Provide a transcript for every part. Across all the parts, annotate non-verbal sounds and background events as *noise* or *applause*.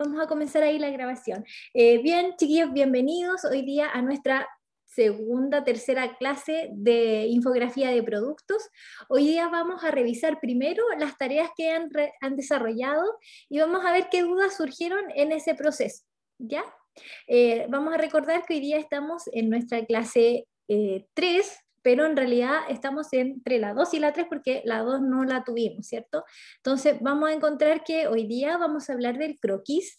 Vamos a comenzar ahí la grabación. Eh, bien, chiquillos, bienvenidos hoy día a nuestra segunda, tercera clase de infografía de productos. Hoy día vamos a revisar primero las tareas que han, desarrollado y vamos a ver qué dudas surgieron en ese proceso. ¿Ya? Eh, vamos a recordar que hoy día estamos en nuestra clase 3, eh, pero en realidad estamos entre la 2 y la 3 porque la 2 no la tuvimos, ¿cierto? Entonces vamos a encontrar que hoy día vamos a hablar del croquis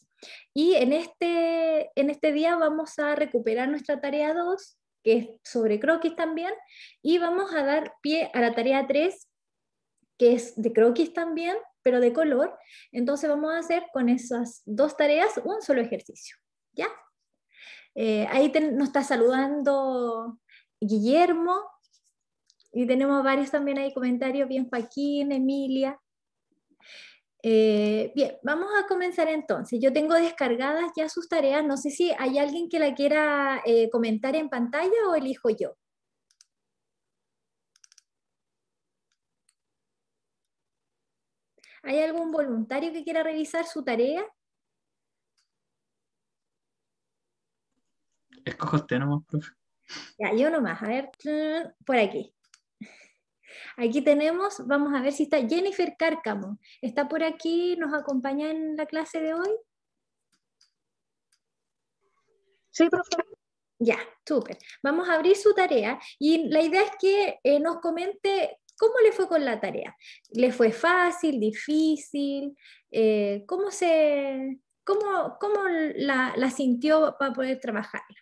y en este, en este día vamos a recuperar nuestra tarea 2, que es sobre croquis también, y vamos a dar pie a la tarea 3, que es de croquis también, pero de color. Entonces vamos a hacer con esas dos tareas un solo ejercicio, ¿ya? Eh, ahí nos está saludando Guillermo, y tenemos varios también ahí comentarios, bien Joaquín, Emilia. Eh, bien, vamos a comenzar entonces. Yo tengo descargadas ya sus tareas. No sé si hay alguien que la quiera eh, comentar en pantalla o elijo yo. ¿Hay algún voluntario que quiera revisar su tarea? Escojo usted nomás, profe. Ya, yo nomás. A ver, por aquí. Aquí tenemos, vamos a ver si está Jennifer Cárcamo. ¿Está por aquí? ¿Nos acompaña en la clase de hoy? Sí, profesor. Ya, súper. Vamos a abrir su tarea y la idea es que eh, nos comente cómo le fue con la tarea. ¿Le fue fácil, difícil? Eh, ¿Cómo, se, cómo, cómo la, sintió para poder trabajarla?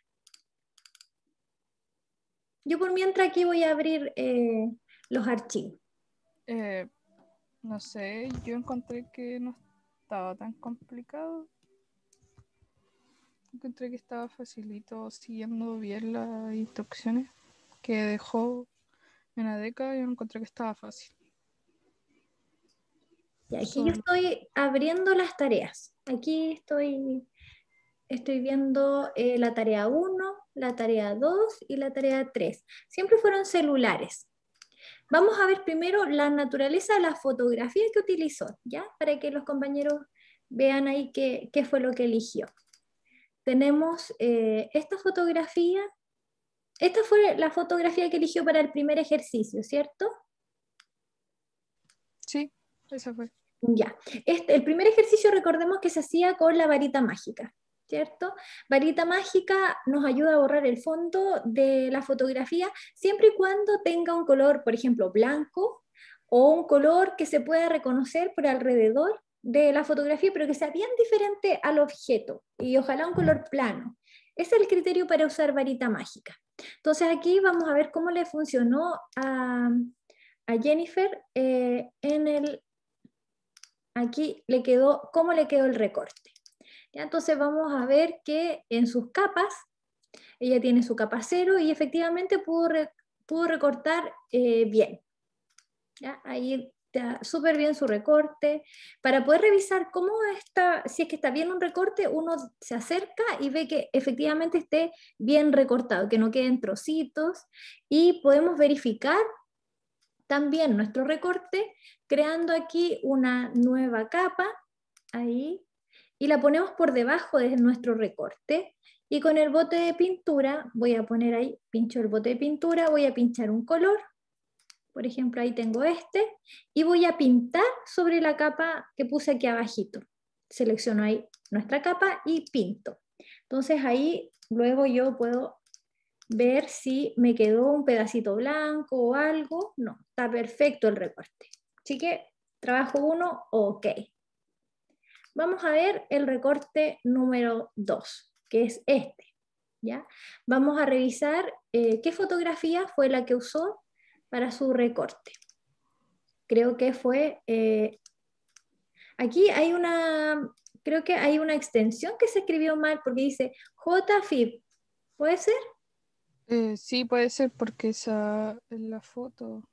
Yo por mientras aquí voy a abrir eh, los archivos? Eh, no sé, yo encontré que no estaba tan complicado. Encontré que estaba facilito siguiendo bien las instrucciones que dejó en la década y encontré que estaba fácil. Y aquí yo estoy abriendo las tareas. Aquí estoy, estoy viendo eh, la tarea 1, la tarea 2 y la tarea 3. Siempre fueron celulares. Vamos a ver primero la naturaleza de la fotografía que utilizó, ¿ya? Para que los compañeros vean ahí qué, fue lo que eligió. Tenemos eh, esta fotografía. Esta fue la fotografía que eligió para el primer ejercicio, ¿cierto? Sí, esa fue. Ya. Este, el primer ejercicio recordemos que se hacía con la varita mágica. ¿cierto? Varita mágica nos ayuda a borrar el fondo de la fotografía siempre y cuando tenga un color, por ejemplo, blanco o un color que se pueda reconocer por alrededor de la fotografía, pero que sea bien diferente al objeto y ojalá un color plano. Ese es el criterio para usar varita mágica. Entonces aquí vamos a ver cómo le funcionó a, Jennifer eh, en el... Aquí le quedó, cómo le quedó el recorte. Entonces vamos a ver que en sus capas, ella tiene su capa cero y efectivamente pudo, recortar eh, bien. Ahí está súper bien su recorte. Para poder revisar cómo está, si es que está bien un recorte, uno se acerca y ve que efectivamente esté bien recortado, que no queden trocitos y podemos verificar también nuestro recorte creando aquí una nueva capa, ahí, y la ponemos por debajo de nuestro recorte y con el bote de pintura, voy a poner ahí, pincho el bote de pintura, voy a pinchar un color, por ejemplo ahí tengo este, y voy a pintar sobre la capa que puse aquí abajito. Selecciono ahí nuestra capa y pinto. Entonces ahí luego yo puedo ver si me quedó un pedacito blanco o algo. No, está perfecto el recorte. Así que trabajo uno, ok. Vamos a ver el recorte número 2, que es este. ¿ya? Vamos a revisar eh, qué fotografía fue la que usó para su recorte. Creo que fue... Eh, aquí hay una... Creo que hay una extensión que se escribió mal porque dice JFIP. ¿Puede ser? Eh, sí, puede ser porque esa es la foto.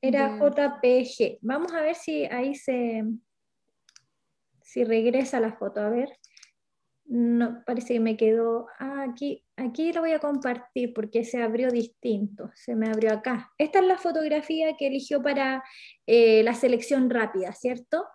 Era JPG. Vamos a ver si ahí se, si regresa la foto, a ver, no, parece que me quedó, ah, aquí, aquí la voy a compartir porque se abrió distinto, se me abrió acá. Esta es la fotografía que eligió para eh, la selección rápida, ¿cierto?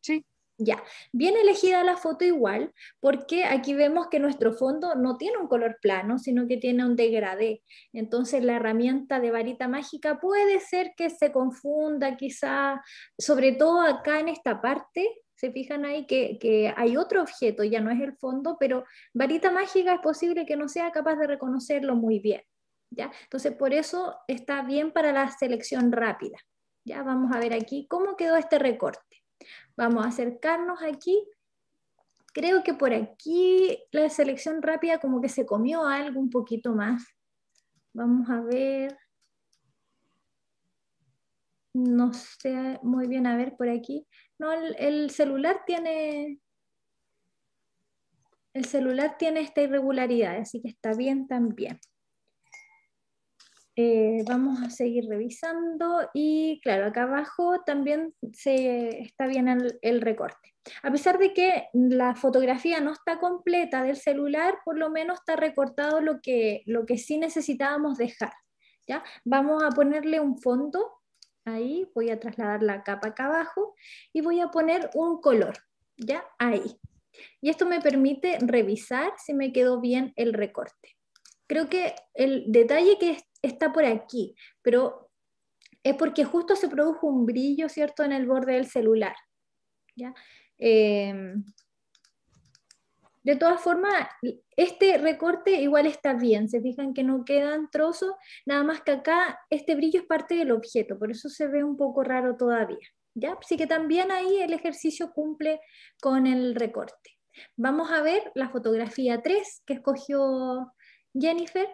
Sí. Ya, bien elegida la foto igual, porque aquí vemos que nuestro fondo no tiene un color plano, sino que tiene un degradé. Entonces la herramienta de varita mágica puede ser que se confunda quizá, sobre todo acá en esta parte, se fijan ahí que, que, hay otro objeto, ya no es el fondo, pero varita mágica es posible que no sea capaz de reconocerlo muy bien. ¿ya? Entonces, por eso está bien para la selección rápida. Ya vamos a ver aquí cómo quedó este recorte. Vamos a acercarnos aquí creo que por aquí la selección rápida como que se comió algo un poquito más. Vamos a ver. No sé muy bien, a ver por aquí el, celular tiene. El celular tiene esta irregularidad, así que está bien también. Eh, vamos a seguir revisando y claro, acá abajo también se está bien el, recorte. A pesar de que la fotografía no está completa del celular, por lo menos está recortado lo que, lo que sí necesitábamos dejar. ¿ya? Vamos a ponerle un fondo ahí, voy a trasladar la capa acá abajo y voy a poner un color, ya ahí. Y esto me permite revisar si me quedó bien el recorte. Creo que el detalle que está por aquí, pero es porque justo se produjo un brillo, ¿cierto?, en el borde del celular. ¿ya? Em, de todas formas, este recorte igual está bien, se fijan que no quedan trozos, nada más que acá este brillo es parte del objeto, por eso se ve un poco raro todavía. ¿ya? Así que también ahí el ejercicio cumple con el recorte. Vamos a ver la fotografía 3 que escogió Jennifer.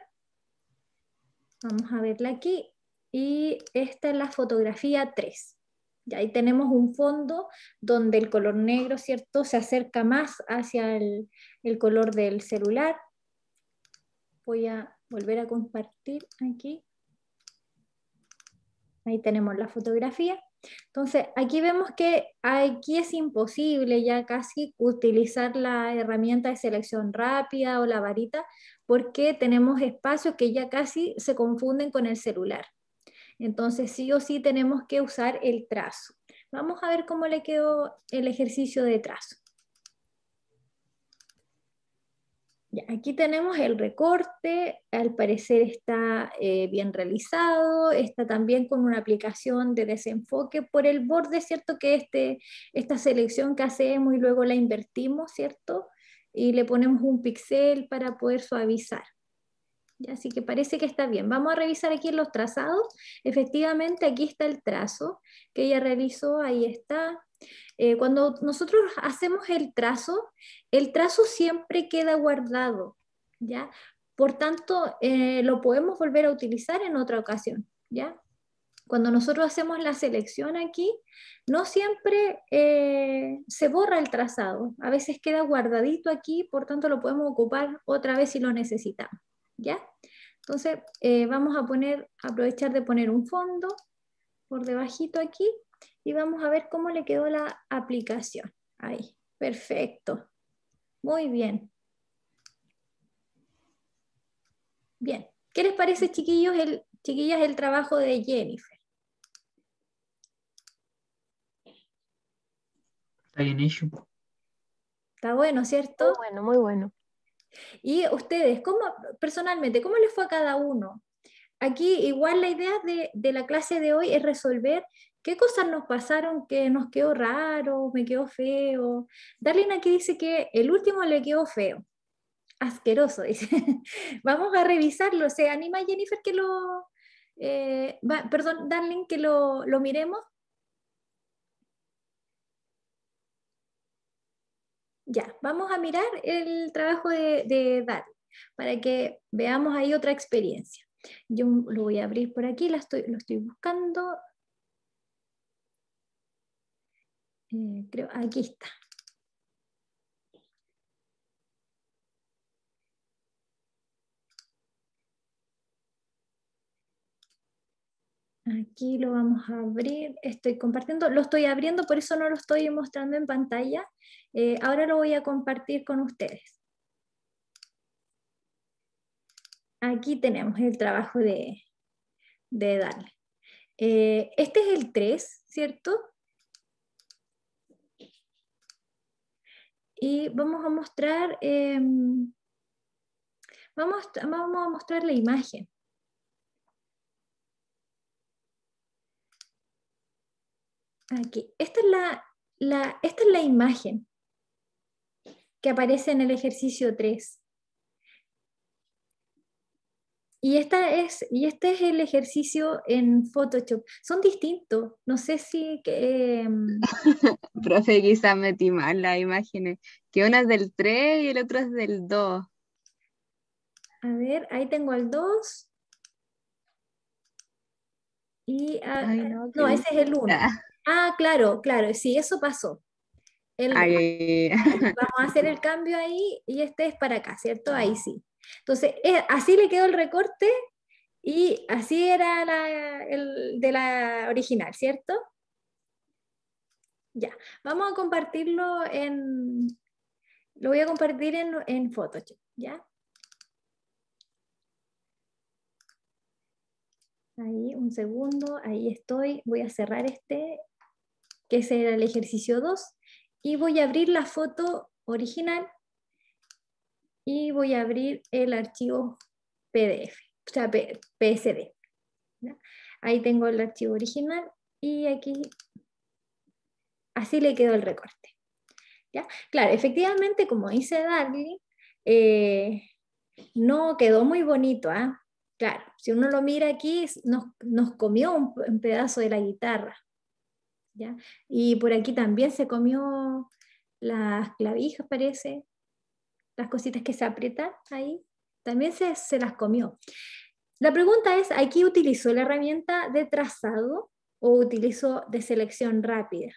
Vamos a verla aquí. Y esta es la fotografía 3 ahí tenemos un fondo donde el color negro, ¿cierto?, se acerca más hacia el, el color del celular. Voy a volver a compartir aquí. Ahí tenemos la fotografía. Entonces, aquí vemos que aquí es imposible ya casi utilizar la herramienta de selección rápida o la varita porque tenemos espacios que ya casi se confunden con el celular. Entonces sí o sí tenemos que usar el trazo. Vamos a ver cómo le quedó el ejercicio de trazo. aquí tenemos el recorte, al parecer está eh, bien realizado, está también con una aplicación de desenfoque por el borde, ¿cierto? Que este, esta selección que hacemos y luego la invertimos, ¿cierto? Y le ponemos un pixel para poder suavizar. Así que parece que está bien. Vamos a revisar aquí los trazados. Efectivamente, aquí está el trazo que ella realizó, ahí está. Eh, cuando nosotros hacemos el trazo, el trazo siempre queda guardado, ¿ya? Por tanto, eh, lo podemos volver a utilizar en otra ocasión, ¿ya? Cuando nosotros hacemos la selección aquí, no siempre eh, se borra el trazado, a veces queda guardadito aquí, por tanto lo podemos ocupar otra vez si lo necesitamos. ¿ya? Entonces eh, vamos a poner, aprovechar de poner un fondo por debajito aquí y vamos a ver cómo le quedó la aplicación. Ahí, perfecto. Muy bien. Bien, ¿qué les parece chiquillos, el, chiquillas, el trabajo de Jennifer? Está bien hecho. Está bueno, ¿cierto? Muy bueno, muy bueno. Y ustedes, ¿cómo, personalmente, cómo les fue a cada uno? Aquí igual la idea de, la clase de hoy es resolver qué cosas nos pasaron que nos quedó raro, me quedó feo. Darlene aquí dice que el último le quedó feo. Asqueroso, dice. *laughs* Vamos a revisarlo. ¿Se anima Jennifer que lo... Eh, perdón, Darlene, que lo miremos? Ya, vamos a mirar el trabajo de, de para que veamos ahí otra experiencia. Yo lo voy a abrir por aquí, la estoy, lo estoy buscando. Eh, creo, aquí está. Aquí lo vamos a abrir, estoy compartiendo, lo estoy abriendo, por eso no lo estoy mostrando en pantalla. Eh, ahora lo voy a compartir con ustedes. Aquí tenemos el trabajo de, de Darle. Eh, este es el 3, ¿cierto? Y vamos a mostrar, em, vamos, vamos a mostrar la imagen. Esta es la, esta es la imagen que aparece en el ejercicio 3. Y, esta es, y este es el ejercicio en Photoshop. Son distintos. No sé si... Que, em, *laughs* Profe, quizás metí mal la imágenes. Que una es del 3 y el otro es del 2. A ver, ahí tengo el 2. Y... no ese es el 1. Ah, claro, claro, sí, eso pasó. Vamos a hacer el cambio ahí y este es para acá, ¿cierto? Ahí sí. Entonces, eh, así le quedó el recorte y así era la, el de la original, ¿cierto? Ya, vamos a compartirlo en, lo voy a compartir en, en Photoshop, ¿ya? Ahí, un segundo, ahí estoy, voy a cerrar este que ese era el ejercicio 2, y voy a abrir la foto original y voy a abrir el archivo PDF, o sea, PSD. Ahí tengo el archivo original y aquí así le quedó el recorte. ¿ya? Claro, efectivamente, como dice Darly, eh, no quedó muy bonito. ¿ah? Claro, si uno lo mira aquí, nos, nos comió un pedazo de la guitarra. Y por aquí también se comió las clavijas, parece, las cositas que se aprietan ahí, también se, las comió. La pregunta es, ¿aquí utilizó la herramienta de trazado o utilizó de selección rápida?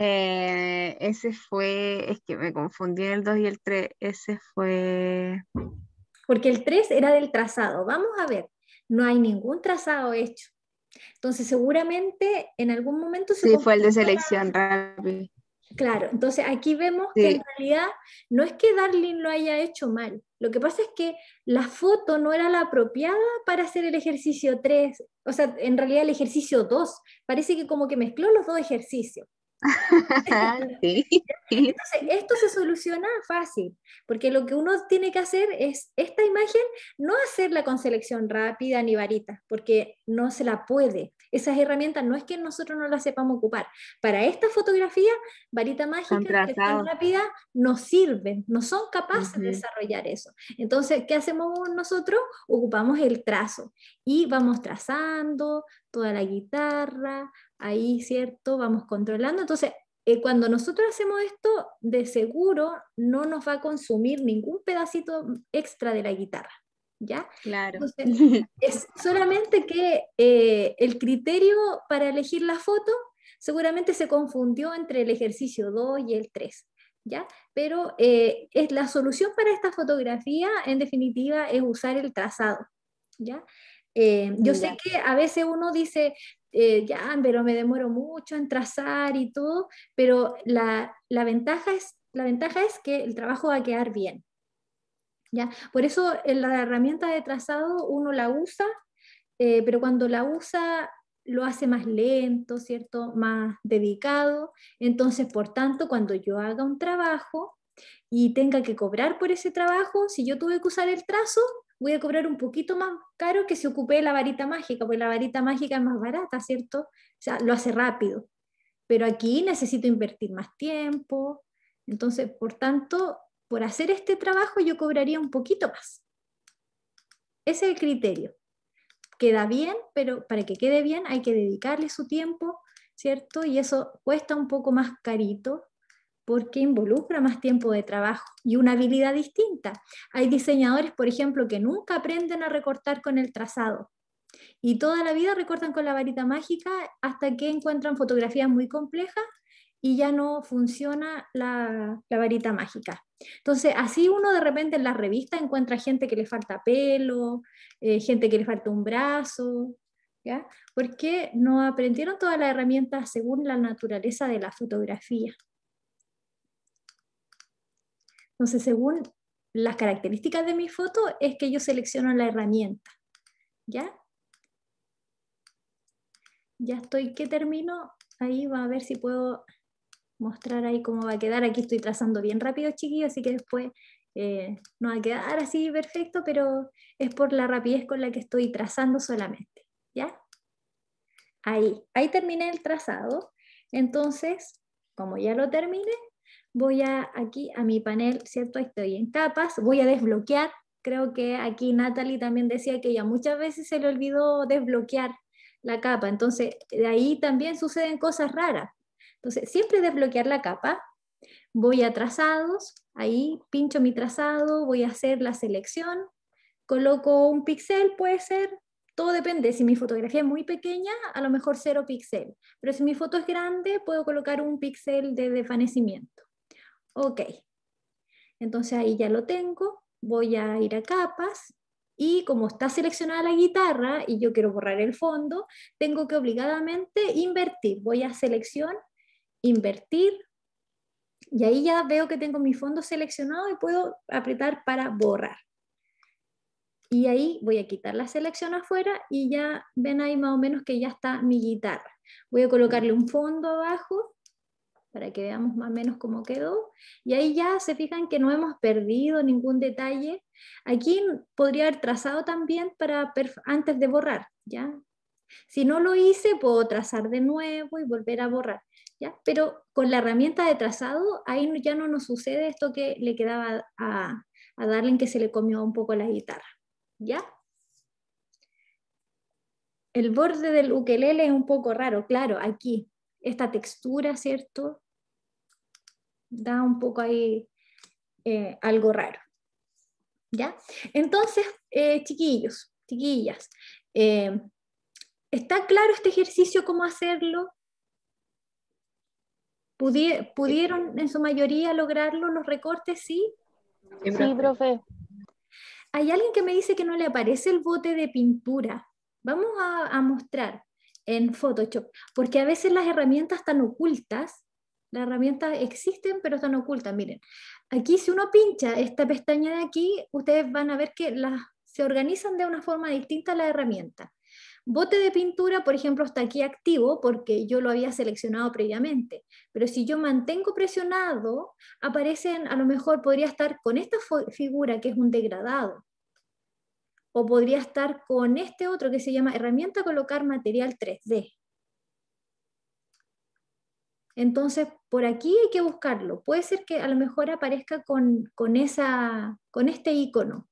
Eh, ese fue, es que me confundí el 2 y el 3, ese fue... Porque el 3 era del trazado, vamos a ver, no hay ningún trazado hecho. Entonces, seguramente en algún momento se... Sí, fue el de selección Claro, entonces aquí vemos que en realidad no es que Darling lo haya hecho mal, lo que pasa es que la foto no era la apropiada para hacer el ejercicio 3, o sea, en realidad el ejercicio 2, parece que como que mezcló los dos ejercicios. Ah, *laughs* esto se soluciona fácil, porque lo que uno tiene que hacer es esta imagen, no hacerla con selección rápida ni varita, porque no se la puede, esas herramientas no es que nosotros no las sepamos ocupar. Para esta fotografía, varita mágica, que es tan rápida, nos sirven, no son capaces de desarrollar eso. Entonces, ¿qué hacemos nosotros? Ocupamos el trazo y vamos trazando toda la guitarra, ahí, ¿cierto? Vamos controlando. Entonces, eh, cuando nosotros hacemos esto, de seguro no nos va a consumir ningún pedacito extra de la guitarra. ¿ya? Claro. *laughs* es solamente que eh, el criterio para elegir la foto seguramente se confundió entre el ejercicio 2 y el 3, ¿ya? Pero eh, es la solución para esta fotografía, en definitiva, es usar el trazado, ¿ya? Eh, yo sé que a veces uno dice, ya, pero me demoro mucho en trazar y todo, pero la, la, ventaja es, la ventaja es que el trabajo va a quedar bien, ¿ya? Por eso eh, la herramienta de trazado uno la usa, eh, pero cuando la usa lo hace más lento, ¿cierto? Más dedicado. Entonces, por tanto, cuando yo haga un trabajo y tenga que cobrar por ese trabajo, si yo tuve que usar el trazo, voy a cobrar un poquito más caro que si ocupé la varita mágica, porque la varita mágica es más barata, ¿cierto? O lo hace rápido. Pero aquí necesito invertir más tiempo. Entonces, por tanto, por hacer este trabajo yo cobraría un poquito más. Ese es el criterio. Queda bien, pero para que quede bien hay que dedicarle su tiempo, ¿cierto? Y eso cuesta un poco más carito porque involucra más tiempo de trabajo y una habilidad distinta. Hay diseñadores, por ejemplo, que nunca aprenden a recortar con el trazado y toda la vida recortan con la varita mágica hasta que encuentran fotografías muy complejas y ya no funciona la, varita mágica. Entonces, así uno de repente en la revista encuentra gente que le falta pelo, eh, gente que le falta un brazo, ¿ya? Porque no aprendieron todas las herramientas según la naturaleza de la fotografía. Entonces, según las características de mi foto, es que yo selecciono la herramienta, ¿ya? Ya estoy que termino, ahí va a ver si puedo mostrar ahí cómo va a quedar. Aquí estoy trazando bien rápido, chiquillo, así que después eh, no va a quedar así perfecto, pero es por la rapidez con la que estoy trazando solamente. ¿Ya? Ahí, ahí terminé el trazado. Entonces, como ya lo terminé, voy a, aquí a mi panel, ¿cierto? Estoy en capas, voy a desbloquear. Creo que aquí Natalie también decía que ya muchas veces se le olvidó desbloquear la capa. Entonces, de ahí también suceden cosas raras. Entonces, siempre desbloquear la capa, voy a trazados, ahí pincho mi trazado, voy a hacer la selección, coloco un píxel, puede ser, todo depende, si mi fotografía es muy pequeña, a lo mejor cero píxel, pero si mi foto es grande, puedo colocar un píxel de desvanecimiento. Ok, entonces ahí ya lo tengo, voy a ir a capas, y como está seleccionada la guitarra y yo quiero borrar el fondo, tengo que obligadamente invertir. Voy a selección invertir, y ahí ya veo que tengo mi fondo seleccionado y puedo apretar para borrar. Y ahí voy a quitar la selección afuera y ya ven ahí más o menos que ya está mi guitarra. Voy a colocarle un fondo abajo para que veamos más o menos cómo quedó. Y ahí ya se fijan que no hemos perdido ningún detalle. Aquí podría haber trazado también para antes de borrar, ¿ya? Si no lo hice, puedo trazar de nuevo y volver a borrar. Pero con la herramienta de trazado, ahí ya no nos sucede esto que le quedaba a, a que se le comió un poco la guitarra, ¿ya? El borde del ukelele es un poco raro, claro, aquí, esta textura, ¿cierto? Da un poco ahí eh, algo raro, ¿ya? Entonces, eh, chiquillos, chiquillas, eh, ¿está claro este ejercicio, cómo hacerlo? ¿Pudieron en su mayoría lograrlo los recortes? Sí. Sí, profe. Hay alguien que me dice que no le aparece el bote de pintura. Vamos a, mostrar en Photoshop, porque a veces las herramientas están ocultas las herramientas existen, pero están ocultas. Miren, aquí si uno pincha esta pestaña de aquí, ustedes van a ver que las, se organizan de una forma distinta las herramientas bote de pintura, por ejemplo, está aquí activo porque yo lo había seleccionado previamente, pero si yo mantengo presionado, aparecen, a lo mejor podría estar con esta figura que es un degradado, o podría estar con este otro que se llama herramienta colocar material 3D. Entonces, por aquí hay que buscarlo. Puede ser que a lo mejor aparezca con, con, esa, con este icono.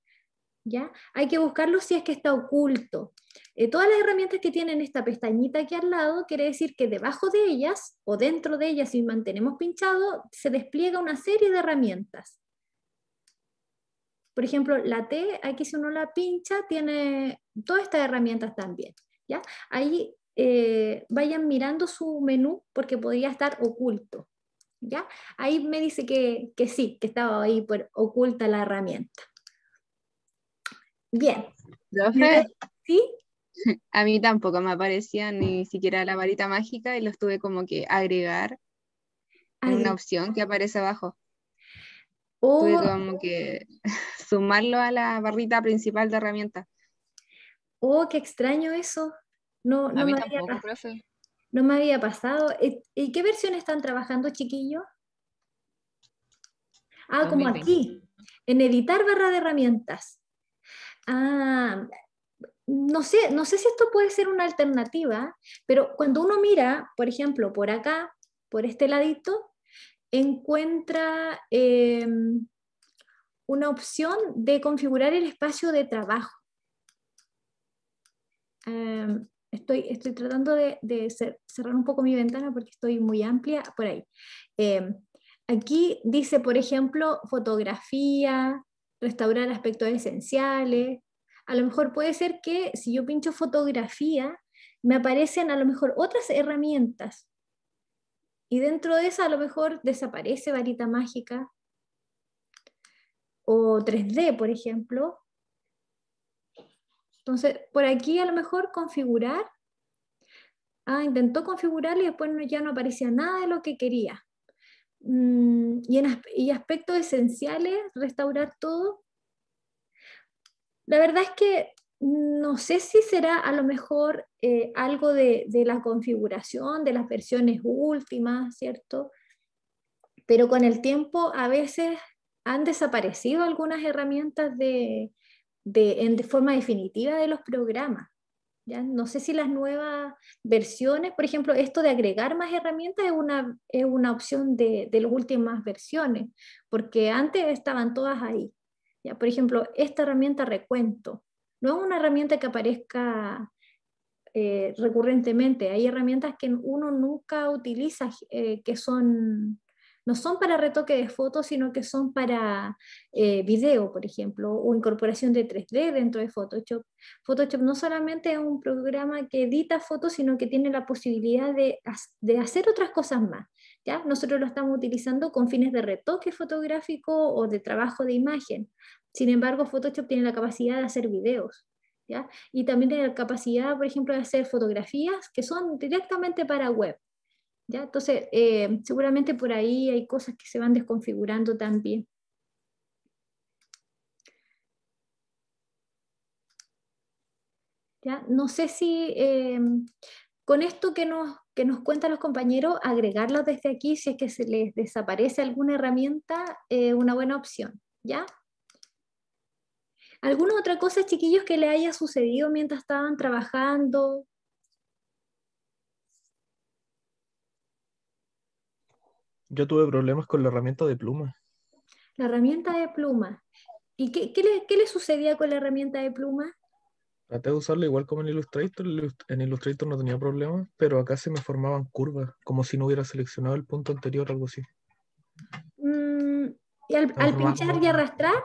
Hay que buscarlo si es que está oculto. Eh, todas las herramientas que tienen esta pestañita aquí al lado, quiere decir que debajo de ellas o dentro de ellas, si mantenemos pinchado, se despliega una serie de herramientas. Por ejemplo, la T, aquí si uno la pincha, tiene todas estas herramientas también. ¿ya? Ahí eh, vayan mirando su menú porque podría estar oculto. ¿ya? Ahí me dice que, que sí, que estaba ahí por, oculta la herramienta. Bien. ¿Sí? A mí tampoco me aparecía ni siquiera la varita mágica y los tuve como que agregar a una opción que aparece abajo. Tuve oh. como que *laughs* sumarlo a la barrita principal de herramientas. Oh, qué extraño eso. No, no, me, había no me había pasado. ¿Y qué versión están trabajando, chiquillos? Ah, como aquí, en editar barra de herramientas. Ah, no sé, no sé si esto puede ser una alternativa, pero cuando uno mira, por ejemplo, por acá, por este ladito, encuentra em, una opción de configurar el espacio de trabajo. Em, estoy, estoy tratando de, cerrar un poco mi ventana porque estoy muy amplia por ahí. Em, aquí dice, por ejemplo, fotografía, restaurar aspectos esenciales. A lo mejor puede ser que si yo pincho fotografía, me aparecen a lo mejor otras herramientas. Y dentro de esa a lo mejor desaparece varita mágica o 3D, por ejemplo. Entonces, por aquí a lo mejor configurar. Ah, intentó configurar y después ya no aparecía nada de lo que quería. Mm, y, aspectos esenciales, restaurar todo. La verdad es que no sé si será a lo mejor eh, algo de, la configuración, de las versiones últimas, ¿cierto? Pero con el tiempo a veces han desaparecido algunas herramientas de forma definitiva de los programas. No sé si las nuevas versiones, por ejemplo, esto de agregar más herramientas es una, una opción de, las últimas versiones, porque antes estaban todas ahí. ¿ya? Por ejemplo, esta herramienta recuento, no es una herramienta que aparezca eh, recurrentemente, hay herramientas que uno nunca utiliza eh, que son no son para retoque de fotos, sino que son para eh, video, por ejemplo, o incorporación de 3D dentro de Photoshop. Photoshop no solamente es un programa que edita fotos, sino que tiene la posibilidad de, de hacer otras cosas más. ¿Ya? Nosotros lo estamos utilizando con fines de retoque fotográfico o de trabajo de imagen. Sin embargo, Photoshop tiene la capacidad de hacer videos. ¿ya? Y también tiene la capacidad, por ejemplo, de hacer fotografías que son directamente para web. Entonces, eh, seguramente por ahí hay cosas que se van desconfigurando también. No sé si eh, con esto que nos, que nos cuentan los compañeros, agregarlos desde aquí, si es que se les desaparece alguna herramienta, es eh, una buena opción. ¿ya? ¿Alguna otra cosa, chiquillos, que le haya sucedido mientras estaban trabajando, Yo tuve problemas con la herramienta de pluma. La herramienta de pluma. ¿Y qué, le, sucedía con la herramienta de pluma? Traté de usarla igual como en Illustrator. En Illustrator no tenía problemas, pero acá se me formaban curvas, como si no hubiera seleccionado el punto anterior o algo así. Mm, ¿Y al, pinchar y arrastrar?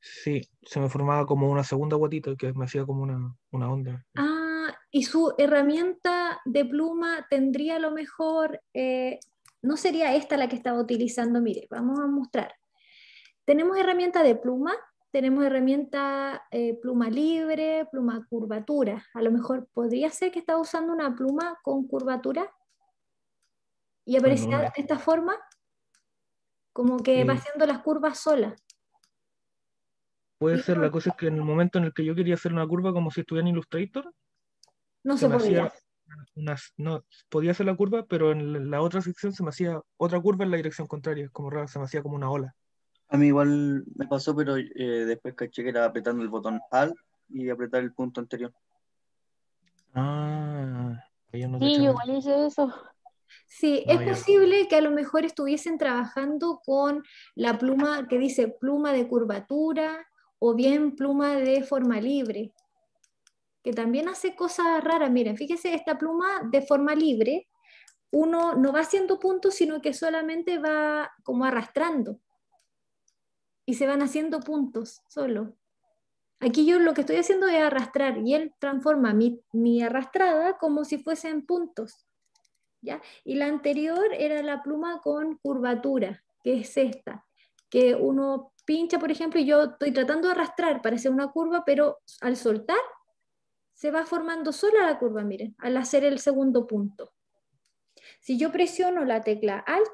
Sí, se me formaba como una segunda guatita que me hacía como una, una onda. Ah, y su herramienta de pluma tendría a lo mejor eh, no sería esta la que estaba utilizando, mire, vamos a mostrar. Tenemos herramienta de pluma, tenemos herramienta eh, pluma libre, pluma curvatura. A lo mejor podría ser que estaba usando una pluma con curvatura y aparecía de esta forma, como que va haciendo las curvas sola. Puede ser, la cosa que en el momento en el que yo quería hacer una curva como si estuviera en Illustrator, no se, podía unas, no, podía hacer la curva, pero en la otra sección se me hacía otra curva en la dirección contraria, como raro, se me hacía como una ola. A mí igual me pasó, pero eh, después caché que era apretando el botón AL y apretar el punto anterior. Ah, yo no sí, igual hice eso. Sí, es posible que a lo mejor estuviesen trabajando con la pluma que dice pluma de curvatura o bien pluma de forma libre, que también hace cosas raras. Miren, fíjense, esta pluma de forma libre, uno no va haciendo puntos, sino que solamente va como arrastrando. Y se van haciendo puntos solo. Aquí yo lo que estoy haciendo es arrastrar y él transforma mi, mi arrastrada como si fuesen puntos. ¿ya? Y la anterior era la pluma con curvatura, que es esta, que uno pincha, por ejemplo, y yo estoy tratando de arrastrar para hacer una curva, pero al soltar se va formando sola la curva, miren, al hacer el segundo punto. Si yo presiono la tecla Alt,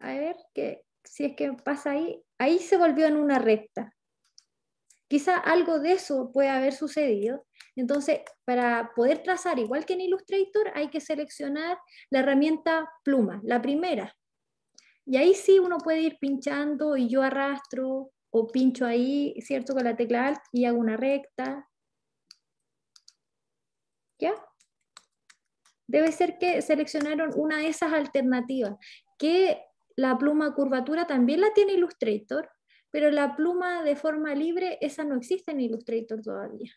a ver que, si es que pasa ahí, ahí se volvió en una recta. Quizá algo de eso puede haber sucedido. Entonces, para poder trazar, igual que en Illustrator, hay que seleccionar la herramienta pluma, la primera. Y ahí sí uno puede ir pinchando y yo arrastro o pincho ahí, ¿cierto? Con la tecla Alt y hago una recta Debe ser que seleccionaron una de esas alternativas, que la pluma curvatura también la tiene Illustrator, pero la pluma de forma libre, esa no existe en Illustrator todavía.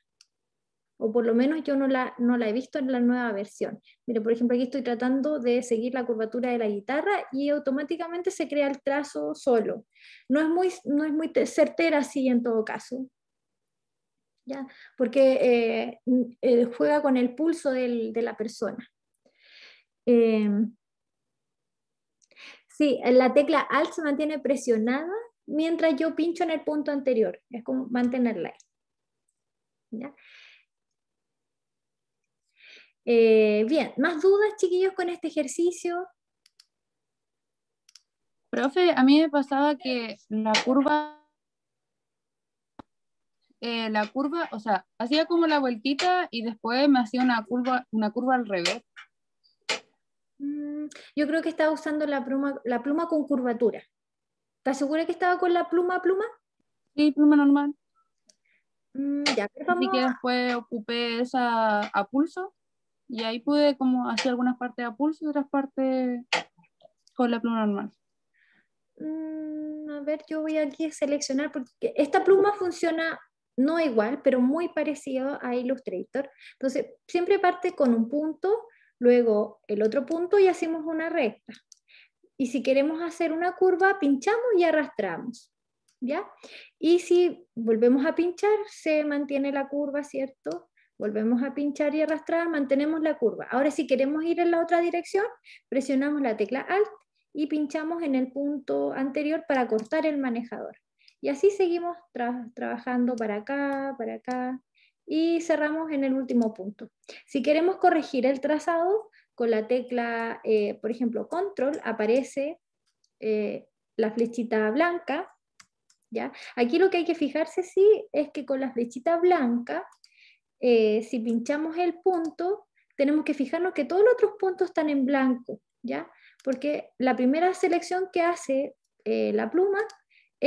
O por lo menos yo no la, no la he visto en la nueva versión. Mira, por ejemplo, aquí estoy tratando de seguir la curvatura de la guitarra y automáticamente se crea el trazo solo. No es muy, no es muy certera así en todo caso, porque eh, eh, juega con el pulso de la persona. Eh, sí, la tecla Alt se mantiene presionada mientras yo pincho en el punto anterior, es como mantenerla ahí. bien, ¿más dudas, chiquillos, con este ejercicio? Profe, a mí me pasaba que la curva eh, la curva, o sea, hacía como la vueltita y después me hacía una curva, una curva al revés. Mm, yo creo que estaba usando la pluma, la pluma con curvatura. ¿Estás segura que estaba con la pluma pluma? Sí, pluma normal. Mm, ya, que después ocupé esa a pulso y ahí pude como hacer algunas partes a pulso y otras partes con la pluma normal. Mm, a ver, yo voy aquí a seleccionar porque esta pluma funciona no igual, pero muy parecido a Illustrator. Entonces, siempre parte con un punto, luego el otro punto y hacemos una recta. Y si queremos hacer una curva, pinchamos y arrastramos. ¿Ya? Y si volvemos a pinchar, se mantiene la curva, ¿cierto? Volvemos a pinchar y arrastrar, mantenemos la curva. Ahora si queremos ir en la otra dirección, presionamos la tecla Alt y pinchamos en el punto anterior para cortar el manejador. Y así seguimos trabajando para acá, para acá, y cerramos en el último punto. Si queremos corregir el trazado, con la tecla, eh, por ejemplo, control, aparece eh, la flechita blanca. ¿ya? Aquí lo que hay que fijarse, sí, es que con la flechita blanca, eh, si pinchamos el punto, tenemos que fijarnos que todos los otros puntos están en blanco, ¿ya? Porque la primera selección que hace la pluma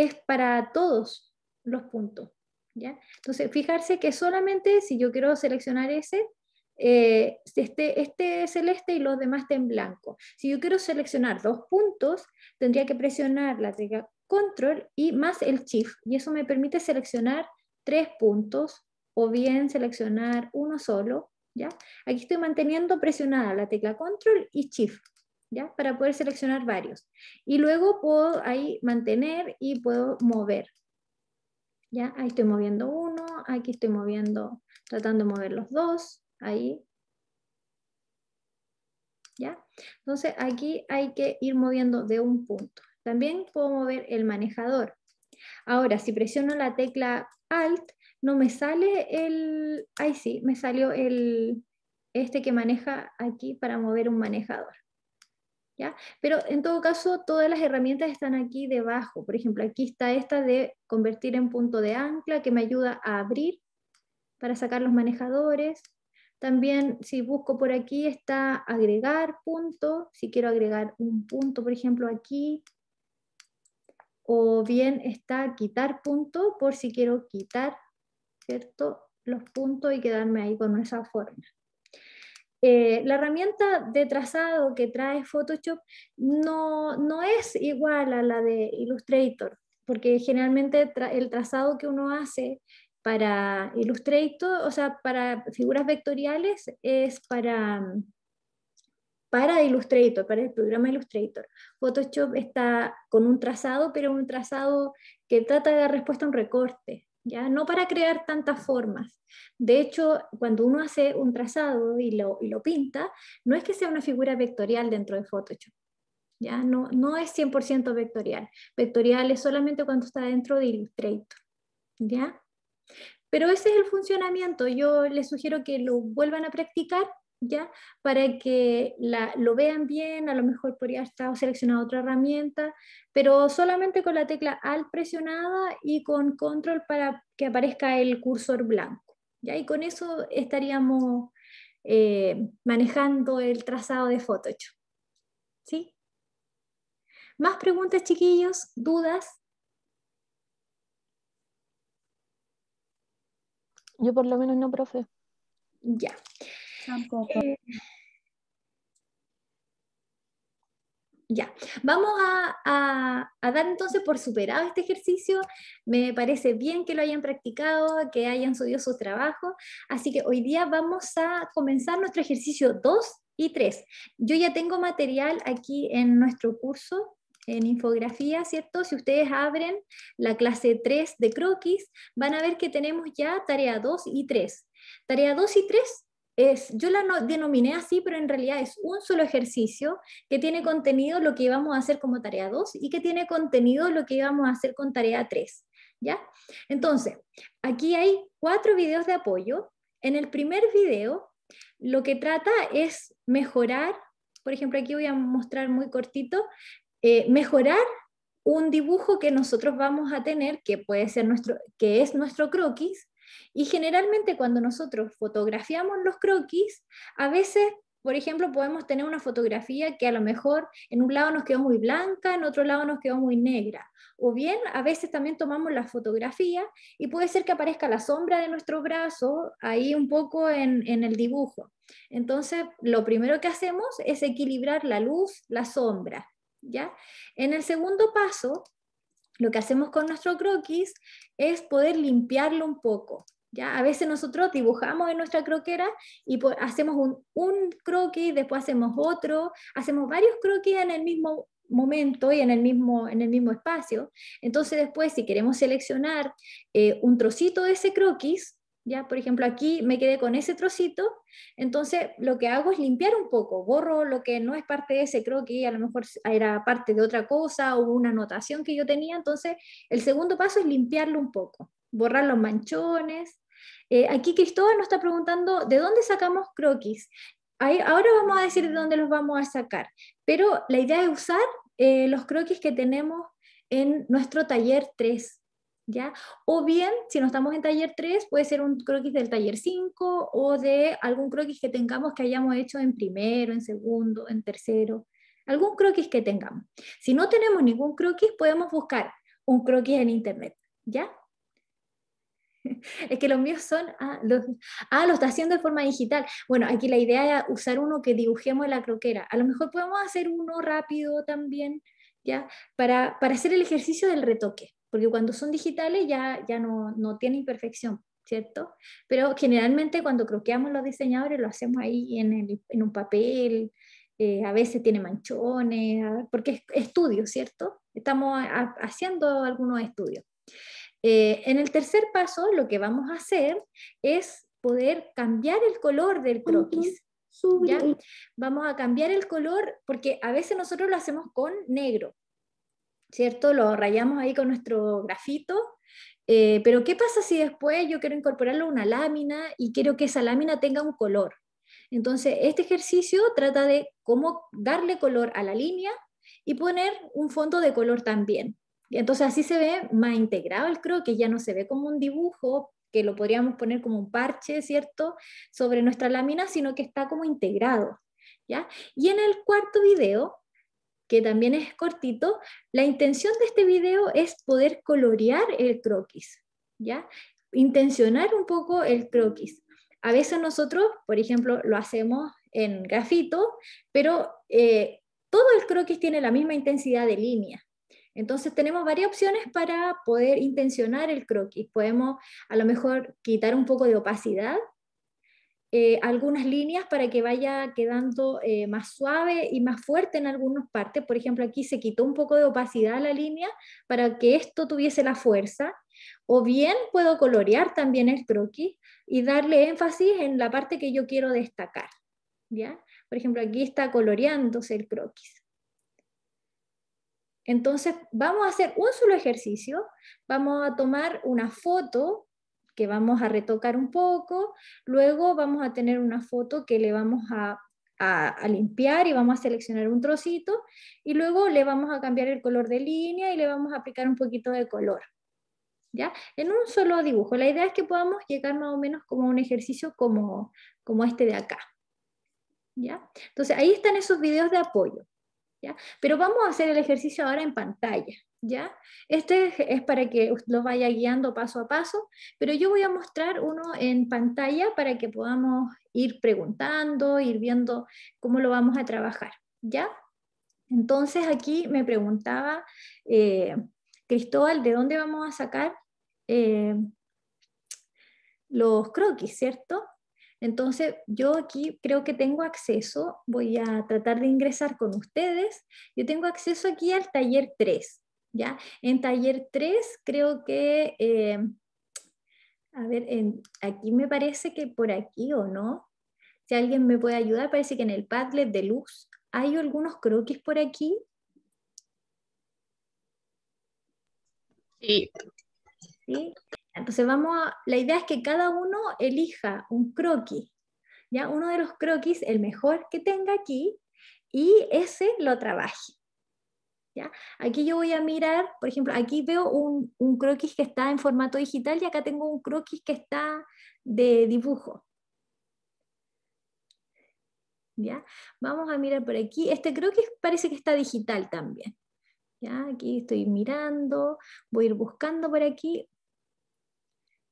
es para todos los puntos. ¿ya? Entonces, fijarse que solamente si yo quiero seleccionar ese, eh, este, este es celeste y los demás estén en blanco. Si yo quiero seleccionar dos puntos, tendría que presionar la tecla Control y más el Shift. Y eso me permite seleccionar tres puntos o bien seleccionar uno solo. ¿ya? Aquí estoy manteniendo presionada la tecla Control y Shift. ¿ya? Para poder seleccionar varios. Y luego puedo ahí mantener y puedo mover. ¿Ya? Ahí estoy moviendo uno, aquí estoy moviendo, tratando de mover los dos, ahí. ¿Ya? Entonces aquí hay que ir moviendo de un punto. También puedo mover el manejador. Ahora, si presiono la tecla Alt, no me sale el... Ahí sí, me salió el, este que maneja aquí para mover un manejador. Pero en todo caso, todas las herramientas están aquí debajo. Por ejemplo, aquí está esta de convertir en punto de ancla que me ayuda a abrir para sacar los manejadores. También si busco por aquí está agregar punto, si quiero agregar un punto, por ejemplo, aquí. O bien está quitar punto por si quiero quitar ¿cierto? los puntos y quedarme ahí con esa forma. Eh, la herramienta de trazado que trae Photoshop no, es igual a la de Illustrator, porque generalmente el trazado que uno hace para Illustrator, o sea, para figuras vectoriales es para, mm, para Illustrator, para el programa Illustrator. Photoshop está con un trazado, pero un trazado que trata de dar respuesta a un recorte. No para crear tantas formas. De hecho, cuando uno hace un trazado y lo, y lo pinta, no es que sea una figura vectorial dentro de Photoshop. ¿ya? No, no es 100% vectorial. Vectorial es solamente cuando está dentro de Illustrator. ¿ya? Pero ese es el funcionamiento. Yo les sugiero que lo vuelvan a practicar ¿ya? Para que lo vean bien, a lo mejor podría estar seleccionada otra herramienta, pero solamente con la tecla Alt presionada y con Control para que aparezca el cursor blanco, ¿ya? Y con eso estaríamos eh, manejando el trazado de Photoshop, ¿sí? ¿Más preguntas, chiquillos? ¿Dudas? Yo por lo menos no, profe. Ya. Eh, ya, vamos a, a, dar entonces por superado este ejercicio. Me parece bien que lo hayan practicado, que hayan subido su trabajo. Así que hoy día vamos a comenzar nuestro ejercicio 2 y 3. Yo ya tengo material aquí en nuestro curso en infografía, ¿cierto? Si ustedes abren la clase 3 de croquis, van a ver que tenemos ya tarea 2 y 3. Tarea 2 y 3 yo la no, denominé así, pero en realidad es un solo ejercicio que tiene contenido lo que íbamos a hacer como tarea 2 y que tiene contenido lo que íbamos a hacer con tarea 3. ¿Ya? Entonces, aquí hay cuatro videos de apoyo. En el primer video, lo que trata es mejorar, por ejemplo, aquí voy a mostrar muy cortito, eh, mejorar un dibujo que nosotros vamos a tener, que puede ser nuestro, que es nuestro croquis, y generalmente cuando nosotros fotografiamos los croquis, a veces por ejemplo, podemos tener una fotografía que a lo mejor en un lado nos quedó muy blanca, en otro lado nos quedó muy negra. O bien, a veces también tomamos la fotografía y puede ser que aparezca la sombra de nuestro brazo ahí un poco en, en el dibujo. Entonces, lo primero que hacemos es equilibrar la luz, la sombra. ¿ya? En el segundo paso, lo que hacemos con nuestro croquis es poder limpiarlo un poco. ¿ya? A veces nosotros dibujamos en nuestra croquera y hacemos un, un croquis, después hacemos otro, hacemos varios croquis en el mismo momento y en el mismo, en el mismo espacio. Entonces después, si queremos seleccionar eh, un trocito de ese croquis, ¿ya? Por ejemplo, aquí me quedé con ese trocito, entonces lo que hago es limpiar un poco, borro lo que no es parte de ese, croquis, a lo mejor era parte de otra cosa o una anotación que yo tenía, entonces el segundo paso es limpiarlo un poco, borrar los manchones. Eh, aquí Cristóbal nos está preguntando, ¿de dónde sacamos croquis? ahora vamos a decir de dónde los vamos a sacar, pero la idea es usar eh, los croquis que tenemos en nuestro taller 3, o bien, si no estamos en taller 3, puede ser un croquis del taller 5 o de algún croquis que tengamos que hayamos hecho en primero, en segundo, en tercero, algún croquis que tengamos. Si no tenemos ningún croquis, podemos buscar un croquis en internet, ¿ya? *laughs* Es que los míos son, ah los, ah, lo está haciendo de forma digital. Bueno, aquí la idea es usar uno que dibujemos en la croquera. A lo mejor podemos hacer uno rápido también, ¿ya? para hacer el ejercicio del retoque porque cuando son digitales ya, ya no, no tienen imperfección, ¿cierto? Pero generalmente cuando croqueamos los diseñadores lo hacemos ahí en, un papel, eh, a veces tiene manchones, porque es estudio, ¿cierto? Estamos haciendo algunos estudios. Eh, en el tercer paso, lo que vamos a hacer es poder cambiar el color del croquis. Vamos a cambiar el color porque a veces nosotros lo hacemos con negro, ¿cierto? Lo rayamos ahí con nuestro grafito. Eh, pero ¿qué pasa si después yo quiero incorporarlo a una lámina y quiero que esa lámina tenga un color? Entonces, este ejercicio trata de cómo darle color a la línea y poner un fondo de color también. Entonces así se ve más integrado el que ya no se ve como un dibujo que lo podríamos poner como un parche, ¿cierto?, sobre nuestra lámina, sino que está como integrado, ¿ya? Y en el cuarto video que también es cortito, la intención de este video es poder colorear el croquis, ¿ya? Intencionar un poco el croquis. A veces nosotros, por ejemplo, lo hacemos en grafito, pero eh, todo el croquis tiene la misma intensidad de línea. Entonces tenemos varias opciones para poder intencionar el croquis. Podemos a lo mejor quitar un poco de opacidad, eh, algunas líneas para que vaya quedando eh, más suave y más fuerte en algunas partes. Por ejemplo, aquí se quitó un poco de opacidad a la línea para que esto tuviese la fuerza. O bien puedo colorear también el croquis y darle énfasis en la parte que yo quiero destacar. ¿ya? Por ejemplo, aquí está coloreándose el croquis. Entonces, vamos a hacer un solo ejercicio, vamos a tomar una foto que vamos a retocar un poco, luego vamos a tener una foto que le vamos a, limpiar y vamos a seleccionar un trocito y luego le vamos a cambiar el color de línea y le vamos a aplicar un poquito de color. ¿Ya? En un solo dibujo. La idea es que podamos llegar más o menos como a un ejercicio como, como este de acá. ¿Ya? Entonces ahí están esos videos de apoyo. ¿Ya? Pero vamos a hacer el ejercicio ahora en pantalla. ¿ya? Este es para que los vaya guiando paso a paso, pero yo voy a mostrar uno en pantalla para que podamos ir preguntando, ir viendo cómo lo vamos a trabajar, ¿ya? Entonces aquí me preguntaba, eh, Cristóbal, ¿de dónde vamos a sacar eh, los croquis, cierto? Entonces, yo aquí creo que tengo acceso, voy a tratar de ingresar con ustedes, yo tengo acceso aquí al taller 3, en taller 3 creo que, em, a ver, aquí me parece que por aquí o no, si alguien me puede ayudar, parece que en el Padlet de luz hay algunos croquis por aquí. Sí. ¿Sí? Entonces vamos a, la idea es que cada uno elija un croquis, ya uno de los croquis, el mejor que tenga aquí, y ese lo trabaje. Aquí yo voy a mirar, por ejemplo, aquí veo un, croquis que está en formato digital y acá tengo un croquis que está de dibujo. Vamos a mirar por aquí. Este croquis parece que está digital también. Aquí estoy mirando, voy a ir buscando por aquí.